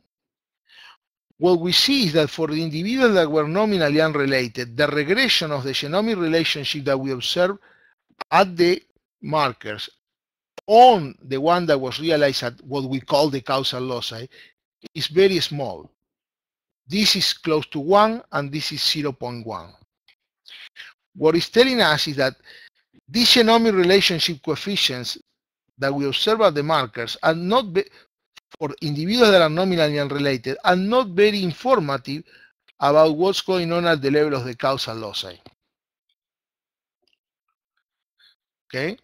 What we see is that for the individuals that were nominally unrelated, the regression of the genomic relationship that we observe at the markers on the one that was realized at what we call the causal loci is very small. This is close to 1 and this is 0.1. What is telling us is that these genomic relationship coefficients that we observe at the markers are not for individuals that are nominally unrelated are not very informative about what's going on at the level of the causal loci. Okay,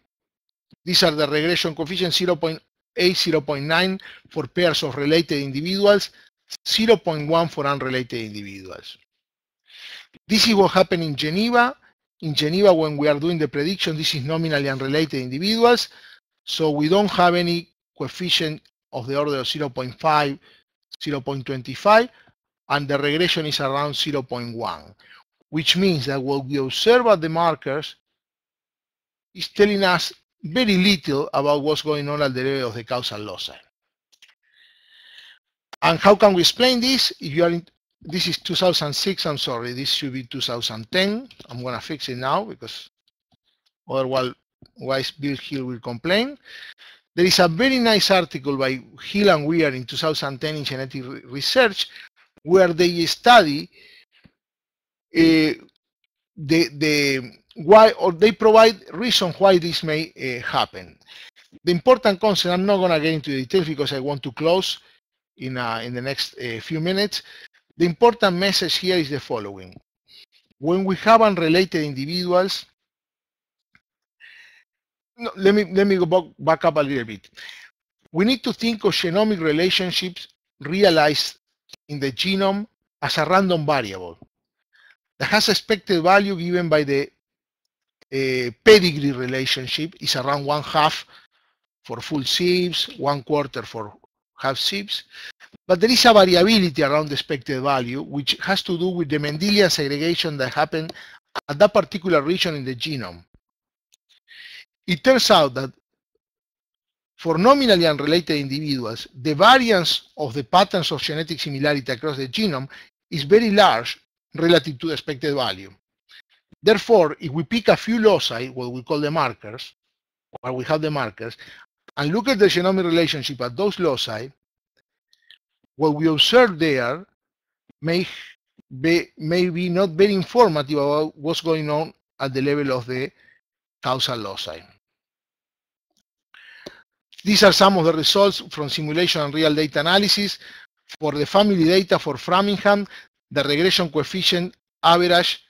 these are the regression coefficients: 0.8, 0.9 for pairs of related individuals, 0.1 for unrelated individuals. This is what happened in Geneva in Geneva when we are doing the prediction, this is nominally unrelated individuals. So we don't have any coefficient of the order of 0 0.5, 0 0.25, and the regression is around 0.1, which means that what we observe at the markers is telling us very little about what's going on at the level of the causal loci. And how can we explain this? If you are this is 2006, I'm sorry, this should be 2010. I'm gonna fix it now because otherwise Bill Hill will complain. There is a very nice article by Hill and Weir in 2010 in genetic research where they study uh, the, the why or they provide reason why this may uh, happen. The important concept, I'm not going to get into details because I want to close in, uh, in the next uh, few minutes, the important message here is the following. When we have unrelated individuals, no, let me let me go back, back up a little bit. We need to think of genomic relationships realized in the genome as a random variable that has expected value given by the uh, pedigree relationship is around one half for full sieves, one quarter for have SIBs. But there is a variability around the expected value, which has to do with the Mendelian segregation that happened at that particular region in the genome. It turns out that for nominally unrelated individuals, the variance of the patterns of genetic similarity across the genome is very large relative to the expected value. Therefore, if we pick a few loci, what we call the markers, where we have the markers, and look at the genomic relationship at those loci, what we observe there may be, may be not very informative about what's going on at the level of the causal loci. These are some of the results from simulation and real data analysis. For the family data for Framingham, the regression coefficient average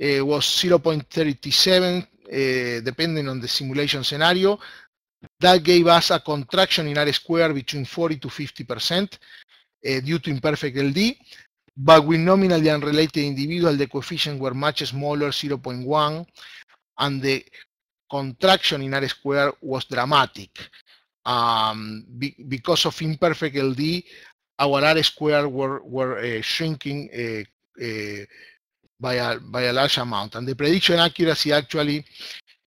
uh, was 0.37, uh, eh, depending on the simulation scenario. That gave us a contraction in R squared between 40 to 50% uh, due to imperfect LD. But with nominally unrelated individual, the coefficients were much smaller, 0.1, and the contraction in R squared was dramatic. Um, be, because of imperfect LD, our R squared were, were uh, shrinking uh, uh, by a, by a large amount. And the prediction accuracy actually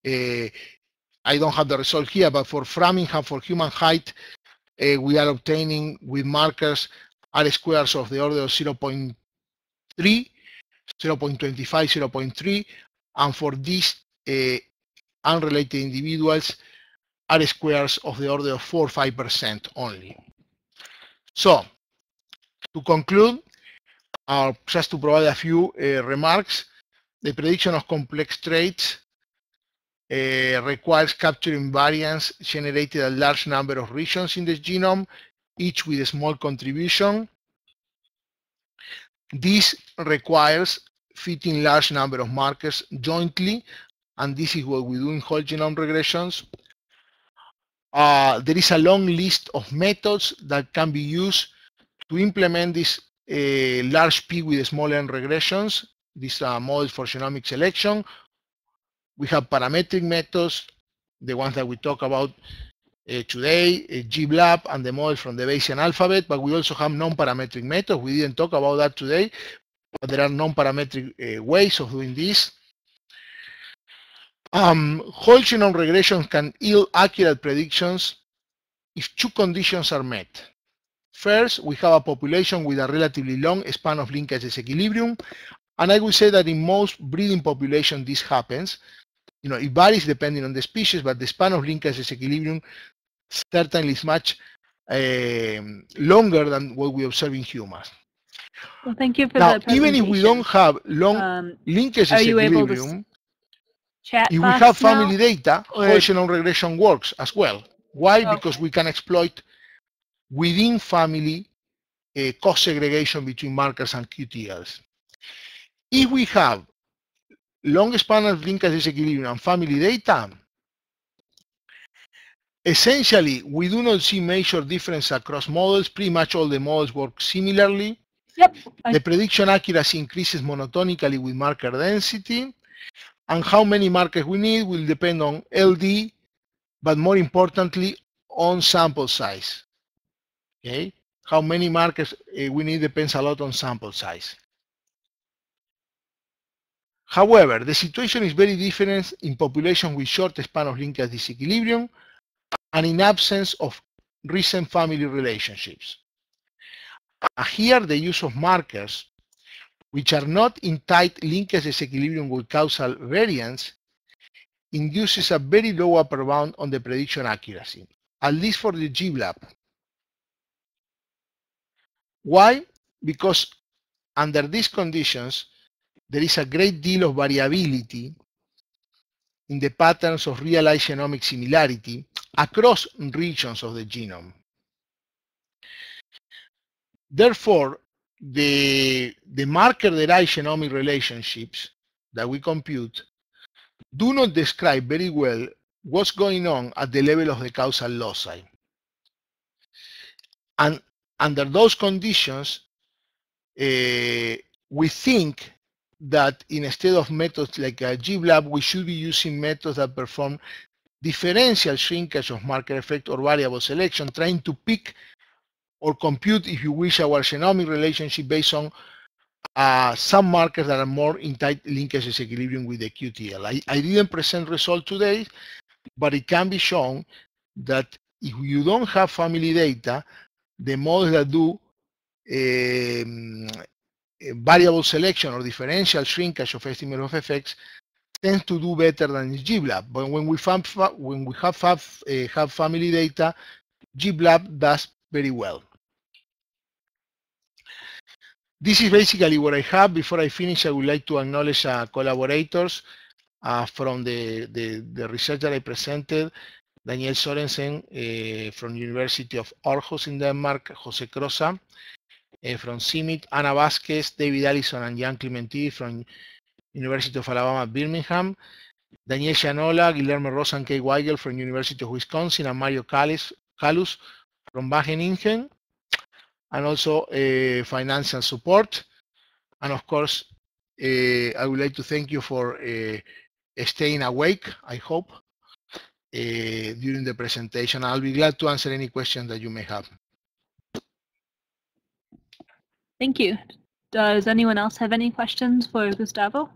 uh, I don't have the result here, but for Framingham, for human height, uh, we are obtaining with markers R squares of the order of 0.3, 0.25, 0.3, and for these uh, unrelated individuals, R squares of the order of 4 5% only. So, to conclude, uh, just to provide a few uh, remarks, the prediction of complex traits uh, requires capturing variants generated at large number of regions in the genome, each with a small contribution. This requires fitting large number of markers jointly, and this is what we do in whole genome regressions. Uh, there is a long list of methods that can be used to implement this uh, large P with small n regressions. This are models for genomic selection we have parametric methods, the ones that we talk about uh, today, uh, GBLAB and the model from the Bayesian alphabet, but we also have non-parametric methods. We didn't talk about that today, but there are non-parametric uh, ways of doing this. Um, whole genome regression can yield accurate predictions if two conditions are met. First, we have a population with a relatively long span of linkage disequilibrium, and I would say that in most breeding populations, this happens, you know, it varies depending on the species, but the span of linkage equilibrium certainly is much eh, longer than what we observe in humans. Well, thank you for now, that even if we don't have long um, disequilibrium, equilibrium, if we have family now? data, whole regression works as well. Why? Okay. Because we can exploit within family uh, eh, cost segregation between markers and QTLs. If we have Long spanner linkage equilibrium and family data, essentially, we do not see major difference across models. Pretty much all the models work similarly. Yep. The prediction accuracy increases monotonically with marker density. And how many markers we need will depend on LD, but more importantly, on sample size. Okay? How many markers eh, we need depends a lot on sample size. However, the situation is very different in population with short span of linkage disequilibrium and in absence of recent family relationships. Uh, here, the use of markers, which are not in tight linkage disequilibrium with causal variance, induces a very low upper bound on the prediction accuracy, at least for the GBLAB. Why? Because under these conditions, there is a great deal of variability in the patterns of realized genomic similarity across regions of the genome. Therefore, the, the marker-derived genomic relationships that we compute do not describe very well what's going on at the level of the causal loci. And under those conditions, uh, we think that instead of methods like uh, GBLAB, we should be using methods that perform differential shrinkage of marker effect or variable selection, trying to pick or compute, if you wish, our genomic relationship based on uh, some markers that are more in tight linkage equilibrium with the QTL. I, I didn't present result today, but it can be shown that if you don't have family data, the models that do um, Eh, variable selection or differential shrinkage of estimate of effects tends to do better than GLAB. But when we, when we have, have, uh, have family data, GLAB does very well. This is basically what I have. Before I finish, I would like to acknowledge uh, collaborators uh, from the, the, the, research that I presented. Daniel Sorensen eh, from University of Aarhus in Denmark, Jose Crosa, uh, from CIMIT, Ana Vasquez, David Allison, and Jan Clementi from University of Alabama, Birmingham, Daniel Gianola, Guillermo Rosa, and Kay Weigel from University of Wisconsin, and Mario Calus from Wageningen, and also uh, financial support. And of course, uh, I would like to thank you for uh, staying awake, I hope, during the presentation. I'll be glad to answer any questions that you may have. Thank you. Does anyone else have any questions for Gustavo?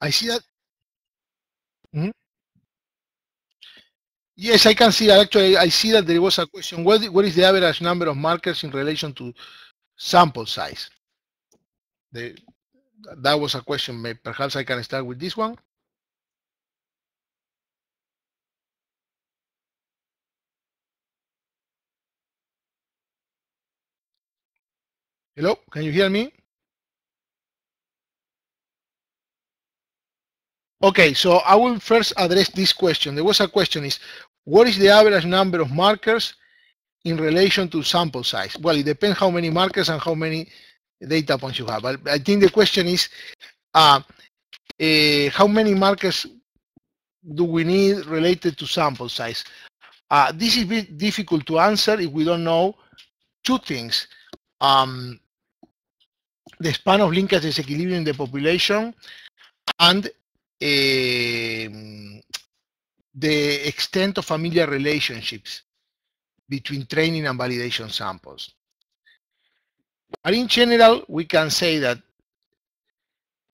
I see that. Mm -hmm. Yes, I can see that. Actually, I see that there was a question. What, what is the average number of markers in relation to sample size? The, that was a question. Perhaps I can start with this one. Hello, can you hear me? Okay, so I will first address this question. There was a question is, what is the average number of markers in relation to sample size? Well, it depends how many markers and how many data points you have. But I think the question is, uh, uh, how many markers do we need related to sample size? Uh, this is difficult to answer if we don't know two things. Um, the span of linkage disequilibrium in the population and uh, the extent of familiar relationships between training and validation samples. But in general, we can say that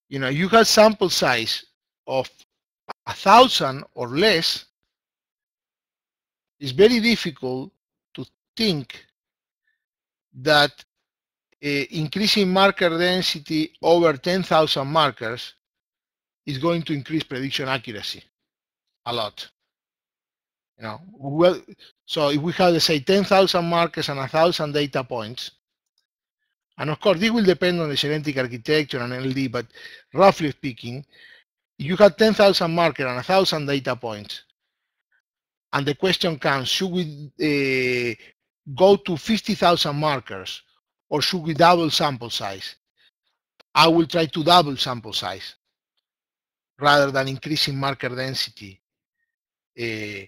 you know you have sample size of a thousand or less. It's very difficult to think that Eh, increasing marker density over 10,000 markers is going to increase prediction accuracy a lot. You know, well, so if we have, let's say, 10,000 markers and 1,000 data points, and of course, this will depend on the genetic architecture and LD, but roughly speaking, you have 10,000 markers and 1,000 data points, and the question comes, should we uh, go to 50,000 markers or should we double sample size? I will try to double sample size rather than increasing marker density, uh,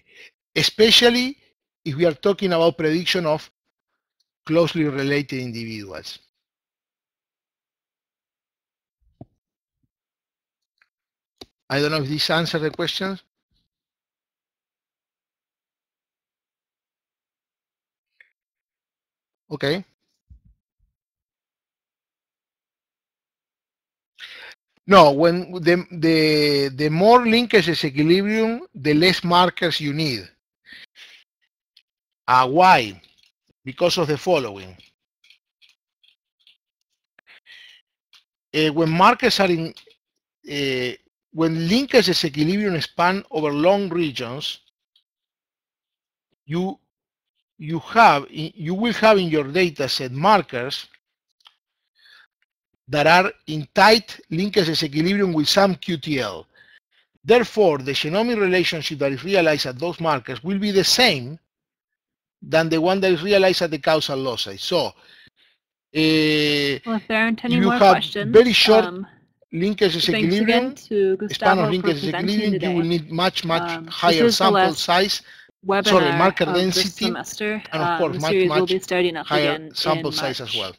especially if we are talking about prediction of closely related individuals. I don't know if this answers the questions. Okay. No, when the, the, the more linkages equilibrium, the less markers you need. Uh, why? Because of the following. Uh, when markers are in, uh, when linkages equilibrium span over long regions, you you have you will have in your data set markers that are in tight linkage equilibrium with some QTL. Therefore, the genomic relationship that is realized at those markers will be the same than the one that is realized at the causal loci. So, uh, well, if there aren't any more questions, very short um, linkages equilibrium, span of linkage equilibrium, you will need much, much um, higher sample size, sorry, marker density, semester. and of um, course, um, much, much higher sample size as well.